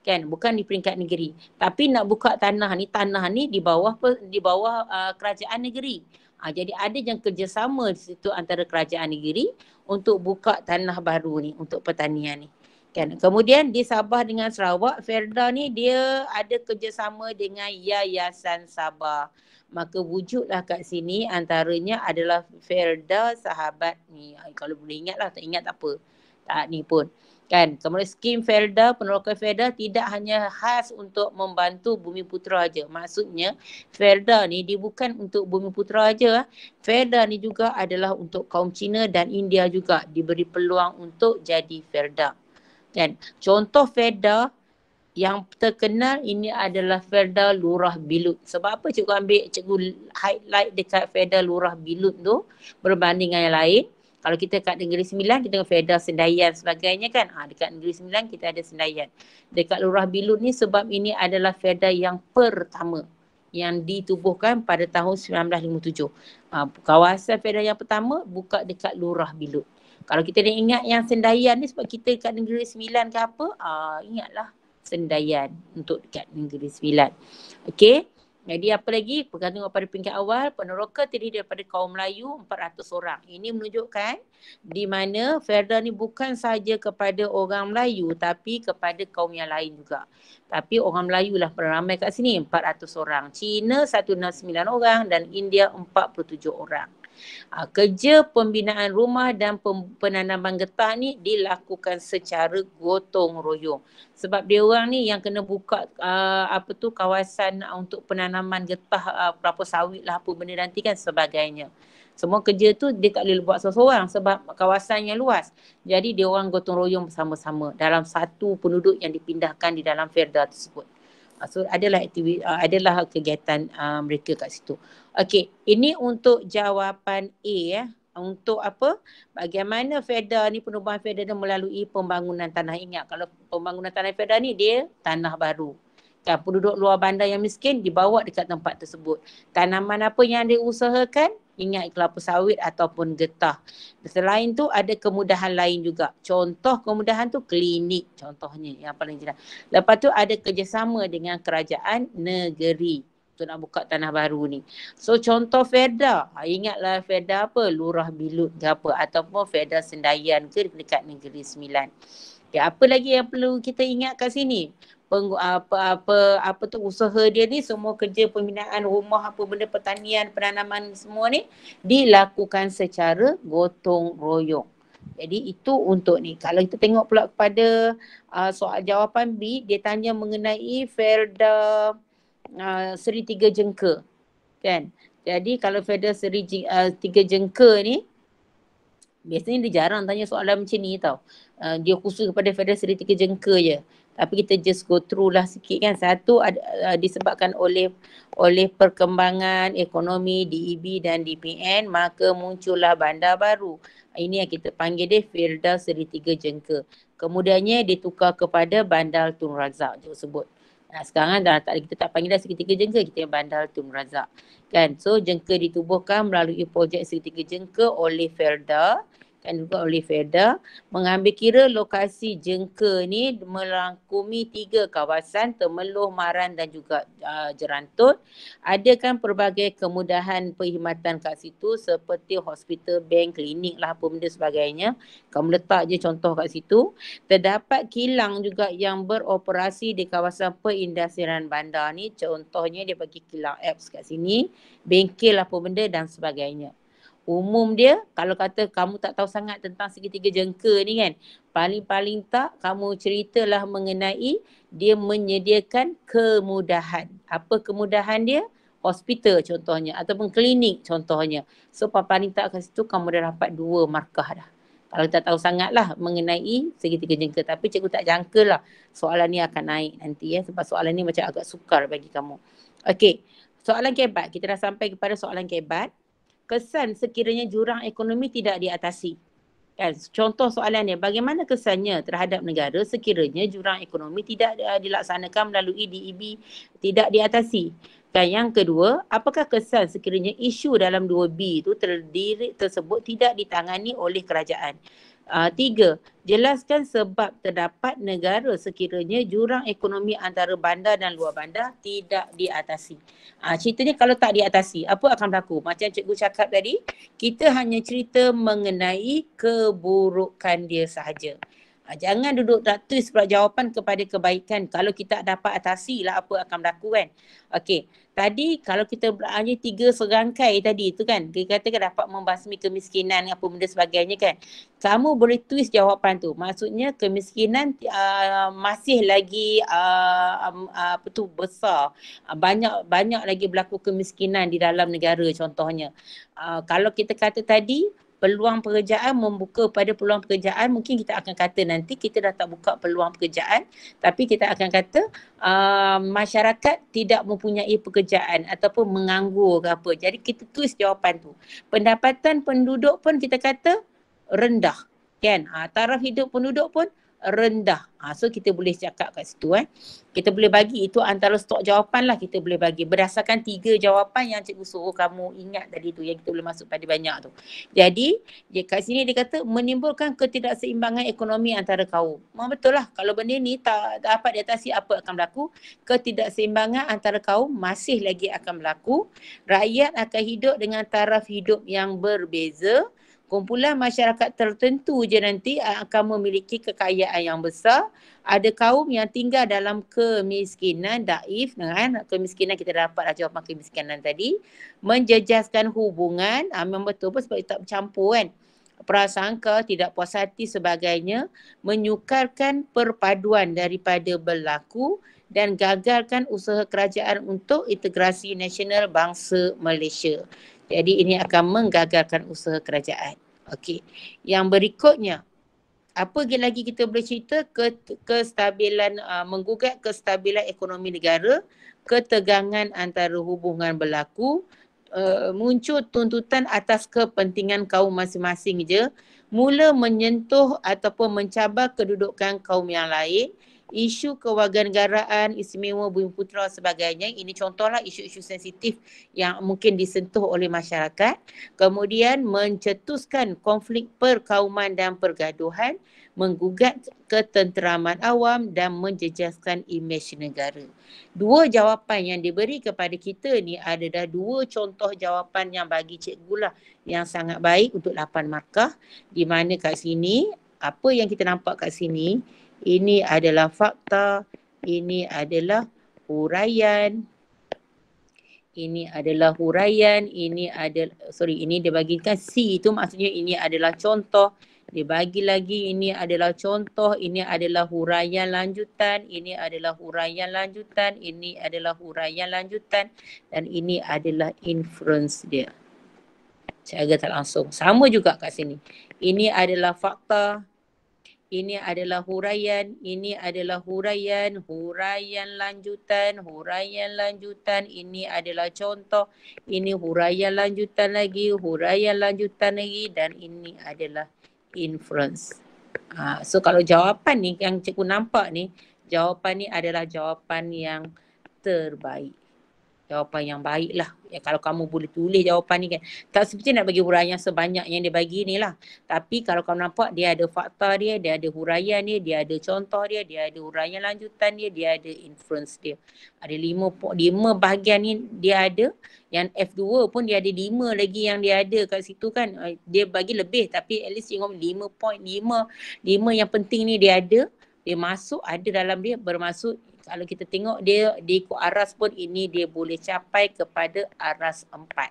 kan bukan di peringkat negeri tapi nak buka tanah ni tanah ni di bawah di bawah uh, kerajaan negeri ha, jadi ada yang kerjasama di situ antara kerajaan negeri untuk buka tanah baru ni untuk pertanian ni kan kemudian di Sabah dengan Sarawak Ferda ni dia ada kerjasama dengan Yayasan Sabah maka wujudlah kat sini antaranya adalah Ferda sahabat ni kalau boleh ingatlah tak ingat tak apa tak ni pun kan kemudian skim Felda penolakan Felda tidak hanya khas untuk membantu bumi putra aja maksudnya Felda ni dia bukan untuk bumi putra aja Felda ni juga adalah untuk kaum Cina dan India juga diberi peluang untuk jadi Felda kan contoh Felda yang terkenal ini adalah Felda Lurah Bilut. Sebab apa cikgu ambil cikgu highlight dekat Felda Lurah Bilut tu berbanding dengan yang lain? kalau kita kat negeri sembilan kita dengan feda sendayan sebagainya kan ha, dekat negeri sembilan kita ada sendayan dekat lurah bilun ni sebab ini adalah feda yang pertama yang ditubuhkan pada tahun 1957 ha, ah, kawasan feda yang pertama buka dekat lurah bilun kalau kita dah ingat yang sendayan ni sebab kita dekat negeri sembilan ke apa ha, ingatlah sendayan untuk dekat negeri sembilan Okay. Jadi apa lagi? Pergantung tengok pada peringkat awal, peneroka terdiri daripada kaum Melayu 400 orang. Ini menunjukkan di mana Ferda ni bukan sahaja kepada orang Melayu tapi kepada kaum yang lain juga. Tapi orang Melayu lah ramai kat sini 400 orang. Cina 169 orang dan India 47 orang. Uh, kerja pembinaan rumah dan pem- penanaman getah ni dilakukan secara gotong royong. Sebab dia orang ni yang kena buka uh, apa tu kawasan untuk penanaman getah uh, berapa sawit lah apa benda nanti kan sebagainya. Semua kerja tu dia tak boleh buat seorang-seorang sebab kawasannya luas. Jadi dia orang gotong royong bersama-sama dalam satu penduduk yang dipindahkan di dalam Ferda tersebut. Ah, so adalah aktiviti, uh, ah, adalah kegiatan uh, mereka kat situ. Okay, ini untuk jawapan A ya. Eh. Untuk apa? Bagaimana FEDA ni perubahan FEDA ni melalui pembangunan tanah. Ingat kalau pembangunan tanah FEDA ni dia tanah baru. Kan penduduk luar bandar yang miskin dibawa dekat tempat tersebut. Tanaman apa yang diusahakan? ingat kelapa sawit ataupun getah. Selain tu ada kemudahan lain juga. Contoh kemudahan tu klinik contohnya yang paling jelas. Lepas tu ada kerjasama dengan kerajaan negeri untuk nak buka tanah baru ni. So contoh FEDA, ah, ingatlah FEDA apa, lurah bilut ke apa ataupun FEDA sendayan ke dekat negeri sembilan. Okay, apa lagi yang perlu kita ingat kat sini? peng, apa, apa apa tu usaha dia ni semua kerja pembinaan rumah apa benda pertanian penanaman semua ni dilakukan secara gotong royong. Jadi itu untuk ni. Kalau kita tengok pula kepada uh, soal jawapan B, dia tanya mengenai Felda uh, Seri Tiga Jengka. Kan? Jadi kalau Felda Seri uh, Tiga Jengka ni, biasanya dia jarang tanya soalan macam ni tau. Uh, dia khusus kepada Felda Seri Tiga Jengka je tapi kita just go through lah sikit kan satu uh, disebabkan oleh oleh perkembangan ekonomi DEB dan DPN maka muncullah bandar baru ini yang kita panggil dia Firda Seri Tiga Jengka kemudiannya ditukar kepada Bandar Tun Razak juga sebut Nah, sekarang kan dah tak, kita tak panggil dah segitiga jengka, kita yang bandar tu merazak. Kan? So jengka ditubuhkan melalui projek segitiga jengka oleh Felda dikatakan juga oleh Feda mengambil kira lokasi jengka ni melangkumi tiga kawasan Temeluh, Maran dan juga uh, Jerantut adakan pelbagai kemudahan perkhidmatan kat situ seperti hospital, bank, klinik lah apa benda sebagainya kamu letak je contoh kat situ terdapat kilang juga yang beroperasi di kawasan perindustrian bandar ni contohnya dia bagi kilang apps kat sini bengkel apa benda dan sebagainya umum dia kalau kata kamu tak tahu sangat tentang segitiga jengka ni kan paling-paling tak kamu ceritalah mengenai dia menyediakan kemudahan apa kemudahan dia hospital contohnya ataupun klinik contohnya so paling tak kat situ kamu dah dapat dua markah dah kalau tak tahu sangatlah mengenai segitiga jengka tapi cikgu tak jangka lah soalan ni akan naik nanti ya sebab soalan ni macam agak sukar bagi kamu Okay, soalan kebat kita dah sampai kepada soalan kebat kesan sekiranya jurang ekonomi tidak diatasi. Kan? Contoh soalannya, bagaimana kesannya terhadap negara sekiranya jurang ekonomi tidak eh, dilaksanakan melalui DEB tidak diatasi? Dan yang kedua, apakah kesan sekiranya isu dalam 2B itu terdiri tersebut tidak ditangani oleh kerajaan? Uh, tiga, jelaskan sebab terdapat negara sekiranya jurang ekonomi antara bandar dan luar bandar tidak diatasi. Uh, ceritanya kalau tak diatasi, apa akan berlaku? Macam cikgu cakap tadi, kita hanya cerita mengenai keburukan dia sahaja. Uh, jangan duduk tak twist jawapan kepada kebaikan. Kalau kita dapat atasi lah apa akan berlaku kan. Okey, tadi kalau kita hanya tiga serangkai tadi tu kan dia katakan dapat membasmi kemiskinan apa benda sebagainya kan kamu boleh twist jawapan tu maksudnya kemiskinan uh, masih lagi uh, um, uh, tu besar uh, banyak banyak lagi berlaku kemiskinan di dalam negara contohnya uh, kalau kita kata tadi peluang pekerjaan membuka pada peluang pekerjaan mungkin kita akan kata nanti kita dah tak buka peluang pekerjaan tapi kita akan kata uh, masyarakat tidak mempunyai pekerjaan ataupun menganggur ke apa jadi kita tulis jawapan tu pendapatan penduduk pun kita kata rendah kan uh, taraf hidup penduduk pun rendah. Ha, so kita boleh cakap kat situ eh. Kita boleh bagi itu antara stok jawapan lah kita boleh bagi berdasarkan tiga jawapan yang cikgu suruh kamu ingat tadi tu yang kita boleh masuk pada banyak tu. Jadi dia kat sini dia kata menimbulkan ketidakseimbangan ekonomi antara kaum. Memang betul lah kalau benda ni tak dapat diatasi apa akan berlaku. Ketidakseimbangan antara kaum masih lagi akan berlaku. Rakyat akan hidup dengan taraf hidup yang berbeza kumpulan masyarakat tertentu je nanti akan memiliki kekayaan yang besar ada kaum yang tinggal dalam kemiskinan daif dengan kemiskinan kita dapat lah jawapan kemiskinan tadi menjejaskan hubungan ha, memang betul pun sebab kita tak bercampur kan prasangka tidak puas hati sebagainya menyukarkan perpaduan daripada berlaku dan gagalkan usaha kerajaan untuk integrasi nasional bangsa Malaysia. Jadi ini akan menggagalkan usaha kerajaan. Okey. Yang berikutnya, apa lagi kita boleh cerita ke kestabilan uh, menggugat kestabilan ekonomi negara, ketegangan antara hubungan berlaku, uh, muncul tuntutan atas kepentingan kaum masing-masing je, mula menyentuh ataupun mencabar kedudukan kaum yang lain isu kewarganegaraan istimewa Bumi Putra sebagainya ini contohlah isu-isu sensitif yang mungkin disentuh oleh masyarakat kemudian mencetuskan konflik perkauman dan pergaduhan menggugat ketenteraman awam dan menjejaskan imej negara. Dua jawapan yang diberi kepada kita ni ada dah dua contoh jawapan yang bagi cikgu lah yang sangat baik untuk lapan markah di mana kat sini apa yang kita nampak kat sini ini adalah fakta, ini adalah huraian. Ini adalah huraian, ini adalah, sorry, ini dia bagikan C itu maksudnya ini adalah contoh. Dia bagi lagi ini adalah contoh, ini adalah huraian lanjutan, ini adalah huraian lanjutan, ini adalah huraian lanjutan dan ini adalah inference dia. Saya agak tak langsung. Sama juga kat sini. Ini adalah fakta, ini adalah huraian, ini adalah huraian, huraian lanjutan, huraian lanjutan, ini adalah contoh, ini huraian lanjutan lagi, huraian lanjutan lagi dan ini adalah inference. Ha, so kalau jawapan ni yang cikgu nampak ni, jawapan ni adalah jawapan yang terbaik jawapan yang baik lah. Ya, kalau kamu boleh tulis jawapan ni kan. Tak seperti nak bagi huraian sebanyak yang dia bagi ni lah. Tapi kalau kamu nampak dia ada fakta dia, dia ada huraian dia, dia ada contoh dia, dia ada huraian lanjutan dia, dia ada inference dia. Ada lima, lima bahagian ni dia ada. Yang F2 pun dia ada lima lagi yang dia ada kat situ kan. Eh, dia bagi lebih tapi at least you lima point lima. Lima yang penting ni dia ada. Dia masuk ada dalam dia bermaksud kalau kita tengok dia di ikut aras pun ini dia boleh capai kepada aras empat,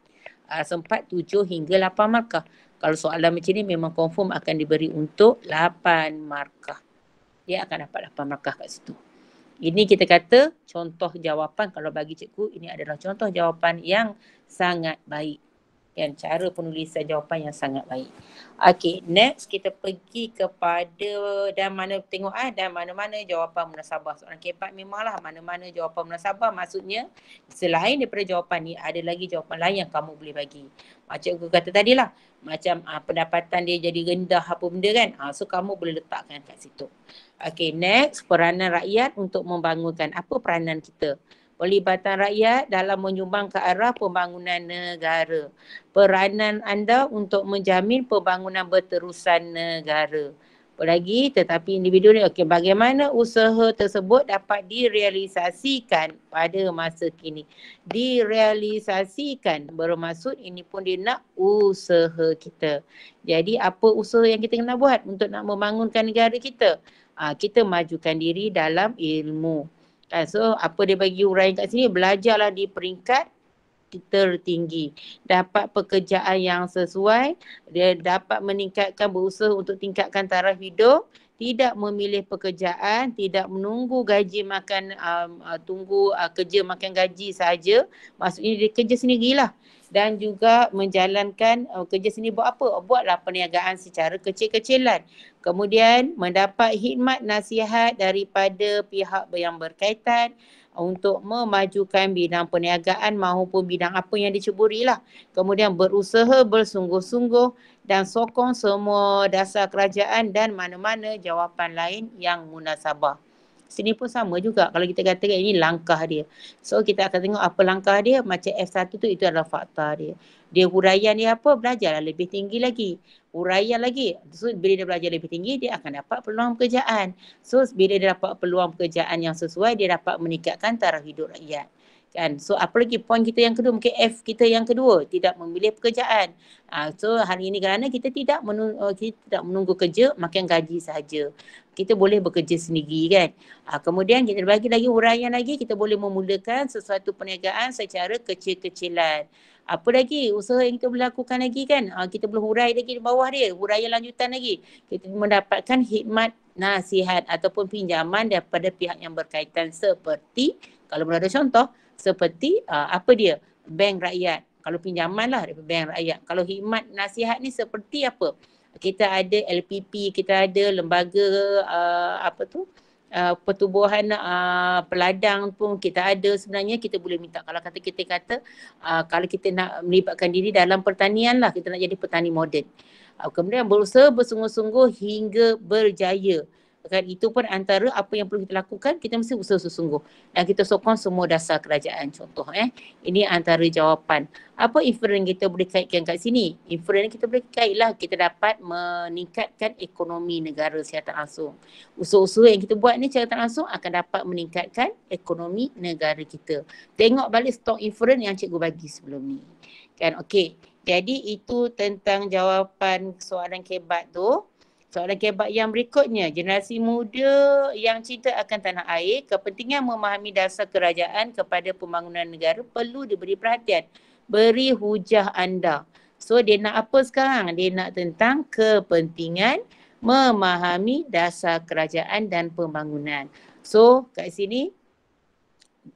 Aras 4 7 hingga lapan markah. Kalau soalan macam ni memang confirm akan diberi untuk lapan markah. Dia akan dapat lapan markah kat situ. Ini kita kata contoh jawapan kalau bagi cikgu ini adalah contoh jawapan yang sangat baik yang cara penulisan jawapan yang sangat baik. Okay, next kita pergi kepada dan mana tengok ah dan mana-mana jawapan munasabah. Soalan keempat memanglah mana-mana jawapan munasabah maksudnya selain daripada jawapan ni ada lagi jawapan lain yang kamu boleh bagi. Macam aku kata tadilah, macam ah, pendapatan dia jadi rendah apa benda kan. Ah, so kamu boleh letakkan kat situ. Okay, next peranan rakyat untuk membangunkan. Apa peranan kita? pelibatan rakyat dalam menyumbang ke arah pembangunan negara. Peranan anda untuk menjamin pembangunan berterusan negara. Lagi tetapi individu ni okey, bagaimana usaha tersebut dapat direalisasikan pada masa kini. Direalisasikan bermaksud ini pun dia nak usaha kita. Jadi apa usaha yang kita kena buat untuk nak membangunkan negara kita? Ha, kita majukan diri dalam ilmu. Uh, so apa dia bagi uraian kat sini, belajarlah di peringkat tertinggi. Dapat pekerjaan yang sesuai, dia dapat meningkatkan berusaha untuk tingkatkan taraf hidup tidak memilih pekerjaan, tidak menunggu gaji makan, um, uh, tunggu uh, kerja makan gaji saja. Maksudnya dia kerja sendirilah dan juga menjalankan uh, kerja sendiri buat apa? Buatlah perniagaan secara kecil-kecilan. Kemudian mendapat hikmat nasihat daripada pihak yang berkaitan untuk memajukan bidang perniagaan maupun bidang apa yang diceburilah. Kemudian berusaha bersungguh-sungguh dan sokong semua dasar kerajaan dan mana-mana jawapan lain yang munasabah. Sini pun sama juga kalau kita katakan ini langkah dia. So kita akan tengok apa langkah dia macam F1 tu itu adalah fakta dia. Dia huraian dia apa belajar lebih tinggi lagi. Huraian lagi. So bila dia belajar lebih tinggi dia akan dapat peluang pekerjaan. So bila dia dapat peluang pekerjaan yang sesuai dia dapat meningkatkan taraf hidup rakyat kan so apa lagi poin kita yang kedua mungkin F kita yang kedua tidak memilih pekerjaan uh, so hari ini kerana kita tidak menunggu, ah, kita tidak menunggu kerja makan gaji saja kita boleh bekerja sendiri kan uh, kemudian kita bagi lagi huraian lagi kita boleh memulakan sesuatu perniagaan secara kecil-kecilan apa lagi usaha yang kita boleh lakukan lagi kan uh, kita boleh hurai lagi di bawah dia huraian lanjutan lagi kita mendapatkan khidmat nasihat ataupun pinjaman daripada pihak yang berkaitan seperti kalau berada contoh seperti uh, apa dia bank rakyat kalau pinjaman lah daripada bank rakyat kalau khidmat nasihat ni seperti apa kita ada LPP kita ada lembaga uh, apa tu Uh, pertubuhan uh, peladang pun kita ada sebenarnya kita boleh minta kalau kata kita kata uh, kalau kita nak melibatkan diri dalam pertanian lah kita nak jadi petani moden uh, kemudian berusaha bersungguh-sungguh hingga berjaya kan itu pun antara apa yang perlu kita lakukan kita mesti usaha sesungguh dan kita sokong semua dasar kerajaan contoh eh ini antara jawapan apa inference kita boleh kaitkan kat sini inference kita boleh kaitlah kita dapat meningkatkan ekonomi negara secara langsung usaha-usaha yang kita buat ni secara langsung akan dapat meningkatkan ekonomi negara kita tengok balik stok inference yang cikgu bagi sebelum ni kan okey jadi itu tentang jawapan soalan kebat tu Soalan kebab yang berikutnya, generasi muda yang cinta akan tanah air, kepentingan memahami dasar kerajaan kepada pembangunan negara perlu diberi perhatian. Beri hujah anda. So dia nak apa sekarang? Dia nak tentang kepentingan memahami dasar kerajaan dan pembangunan. So kat sini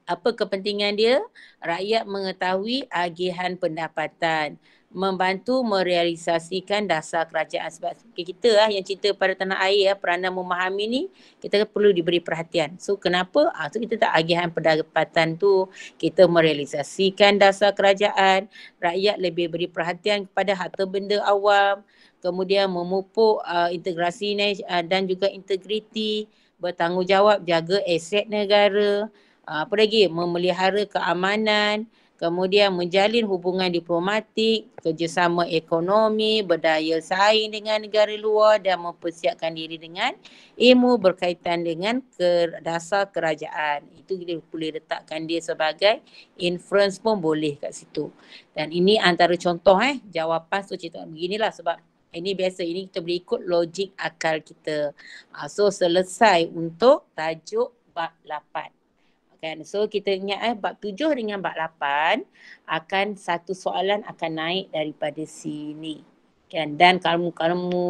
apa kepentingan dia? Rakyat mengetahui agihan pendapatan membantu merealisasikan dasar kerajaan sebab kita lah yang cinta pada tanah air ya peranan memahami ni kita perlu diberi perhatian. So kenapa? Ah, so kita tak agihan pendapatan tu kita merealisasikan dasar kerajaan, rakyat lebih beri perhatian kepada harta benda awam, kemudian memupuk uh, integrasi ni, uh, ah, dan juga integriti, bertanggungjawab jaga aset negara, uh, apa lagi? Memelihara keamanan, kemudian menjalin hubungan diplomatik, kerjasama ekonomi, berdaya saing dengan negara luar dan mempersiapkan diri dengan ilmu berkaitan dengan ke dasar kerajaan. Itu kita boleh letakkan dia sebagai inference pun boleh kat situ. Dan ini antara contoh eh, jawapan tu cerita beginilah sebab ini biasa, ini kita boleh ikut logik akal kita. Ah, so selesai untuk tajuk bab 8 kan. So kita ingat eh bab 7 dengan bab 8 akan satu soalan akan naik daripada sini. Kan dan kalau kamu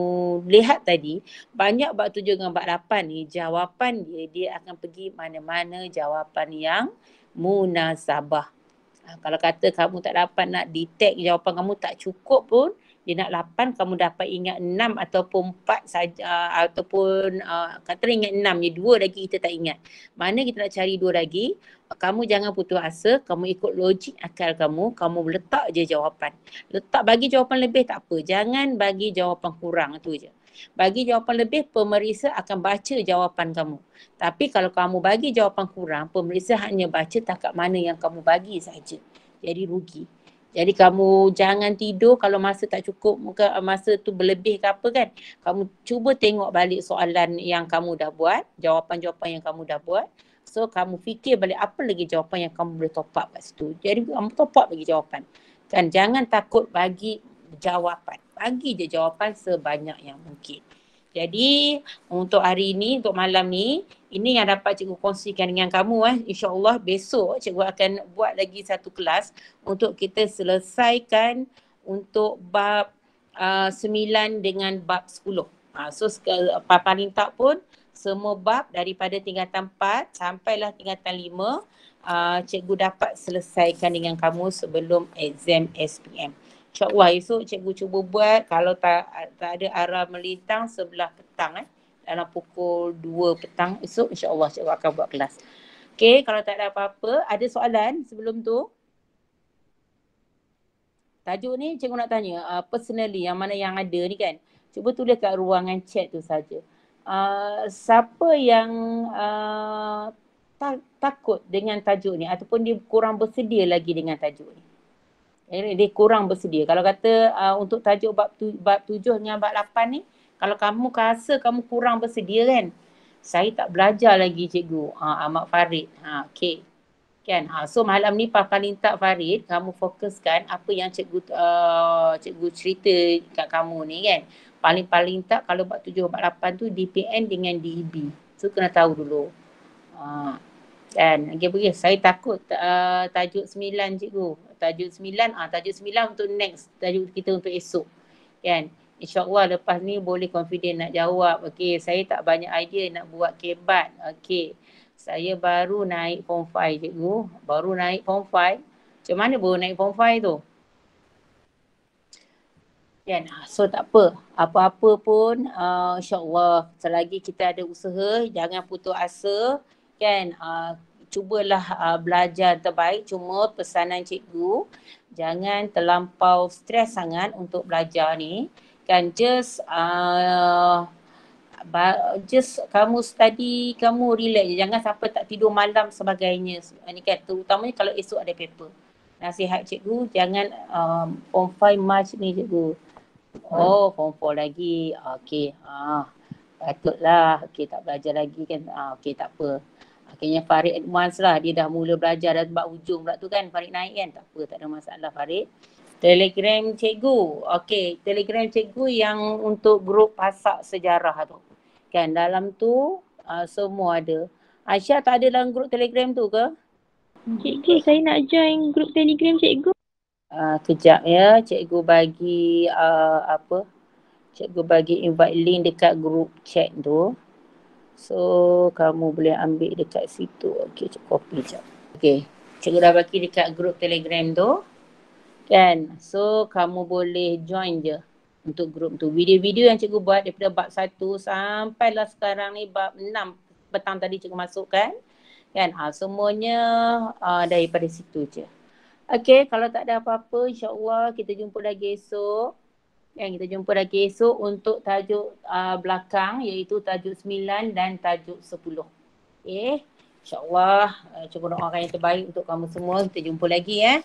lihat tadi banyak bab 7 dengan bab 8 ni jawapan dia dia akan pergi mana-mana jawapan yang munasabah. Ha, kalau kata kamu tak dapat nak detect jawapan kamu tak cukup pun dia nak lapan, kamu dapat ingat 6 ataupun empat saja ah, ataupun uh, ah, kata ingat enam, je 2 lagi kita tak ingat. Mana kita nak cari dua lagi? Kamu jangan putus asa, kamu ikut logik akal kamu, kamu letak je jawapan. Letak bagi jawapan lebih tak apa, jangan bagi jawapan kurang tu je. Bagi jawapan lebih, pemeriksa akan baca jawapan kamu. Tapi kalau kamu bagi jawapan kurang, pemeriksa hanya baca tak mana yang kamu bagi saja. Jadi rugi. Jadi kamu jangan tidur kalau masa tak cukup muka masa tu berlebih ke apa kan. Kamu cuba tengok balik soalan yang kamu dah buat, jawapan-jawapan yang kamu dah buat. So kamu fikir balik apa lagi jawapan yang kamu boleh top up kat situ. Jadi kamu top up bagi jawapan. Kan jangan takut bagi jawapan. Bagi je jawapan sebanyak yang mungkin. Jadi untuk hari ini, untuk malam ni, ini yang dapat cikgu kongsikan dengan kamu eh. InsyaAllah besok cikgu akan buat lagi satu kelas untuk kita selesaikan untuk bab uh, 9 dengan bab 10. Uh, ha, so uh, paling tak pun semua bab daripada tingkatan 4 sampailah tingkatan 5 uh, cikgu dapat selesaikan dengan kamu sebelum exam SPM. InsyaAllah esok cikgu cuba buat kalau tak tak ada arah melintang sebelah petang eh. Dalam pukul 2 petang esok insyaAllah cikgu akan buat kelas. Okay kalau tak ada apa-apa ada soalan sebelum tu? Tajuk ni cikgu nak tanya uh, personally yang mana yang ada ni kan. Cuba tulis kat ruangan chat tu saja. Uh, siapa yang uh, tak, takut dengan tajuk ni ataupun dia kurang bersedia lagi dengan tajuk ni? eh, dia kurang bersedia. Kalau kata uh, untuk tajuk bab, tu, bab tujuh dengan bab lapan ni, kalau kamu rasa kamu kurang bersedia kan, saya tak belajar lagi cikgu, ha, ah, Ahmad Farid. Ha, ah, okay. Kan? Ha, so malam ni Papa tak Farid, kamu fokuskan apa yang cikgu uh, cikgu cerita kat kamu ni kan. Paling-paling tak kalau bab tujuh, bab lapan tu DPN dengan DEB. So kena tahu dulu. Ha, kan? Okay, okay. Saya takut uh, tajuk sembilan cikgu tajuk sembilan, ah tajuk sembilan untuk next, tajuk kita untuk esok. Kan? InsyaAllah lepas ni boleh confident nak jawab. Okay, saya tak banyak idea nak buat kebat. Okay, saya baru naik form 5 cikgu. Baru naik form 5. Macam mana baru naik form 5 tu? Kan? Ah, so tak apa. Apa-apa pun uh, insyaAllah selagi kita ada usaha, jangan putus asa. Kan? Uh, cubalah uh, belajar terbaik cuma pesanan cikgu jangan terlampau stres sangat untuk belajar ni kan just uh, just kamu study, kamu relax je. Jangan sampai tak tidur malam sebagainya. Ini uh, kan terutamanya kalau esok ada paper. Nasihat cikgu jangan um, form 5 March ni cikgu. Oh form 4 lagi. Okay. Ah, patutlah. Okay tak belajar lagi kan. Ah, okay tak apa sebagainya Farid advance lah dia dah mula belajar dah sebab hujung pula tu kan Farid naik kan tak apa tak ada masalah Farid Telegram cikgu okey Telegram cikgu yang untuk grup pasak sejarah tu kan dalam tu uh, semua ada Aisyah tak ada dalam grup Telegram tu ke Cikgu saya nak join grup Telegram cikgu Uh, kejap ya cikgu bagi uh, apa cikgu bagi invite link dekat grup chat tu uh, So kamu boleh ambil dekat situ. Okay, cik copy jap. Okay, cikgu dah bagi dekat grup telegram tu. Kan? So kamu boleh join je untuk grup tu. Video-video yang cikgu buat daripada bab satu sampailah sekarang ni bab enam petang tadi cikgu masukkan. Kan? Ha, semuanya uh, daripada situ je. Okay, kalau tak ada apa-apa insyaAllah kita jumpa lagi esok. Dan kita jumpa lagi esok untuk tajuk uh, belakang iaitu tajuk 9 dan tajuk 10. Okay. InsyaAllah. Uh, cuba doakan yang terbaik untuk kamu semua. Kita jumpa lagi eh.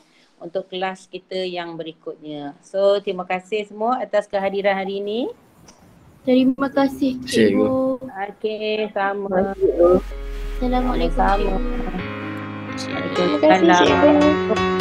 Untuk kelas kita yang berikutnya. So terima kasih semua atas kehadiran hari ini. Terima kasih cikgu. Okay sama. Assalamualaikum. Assalamualaikum. Terima kasih cikgu.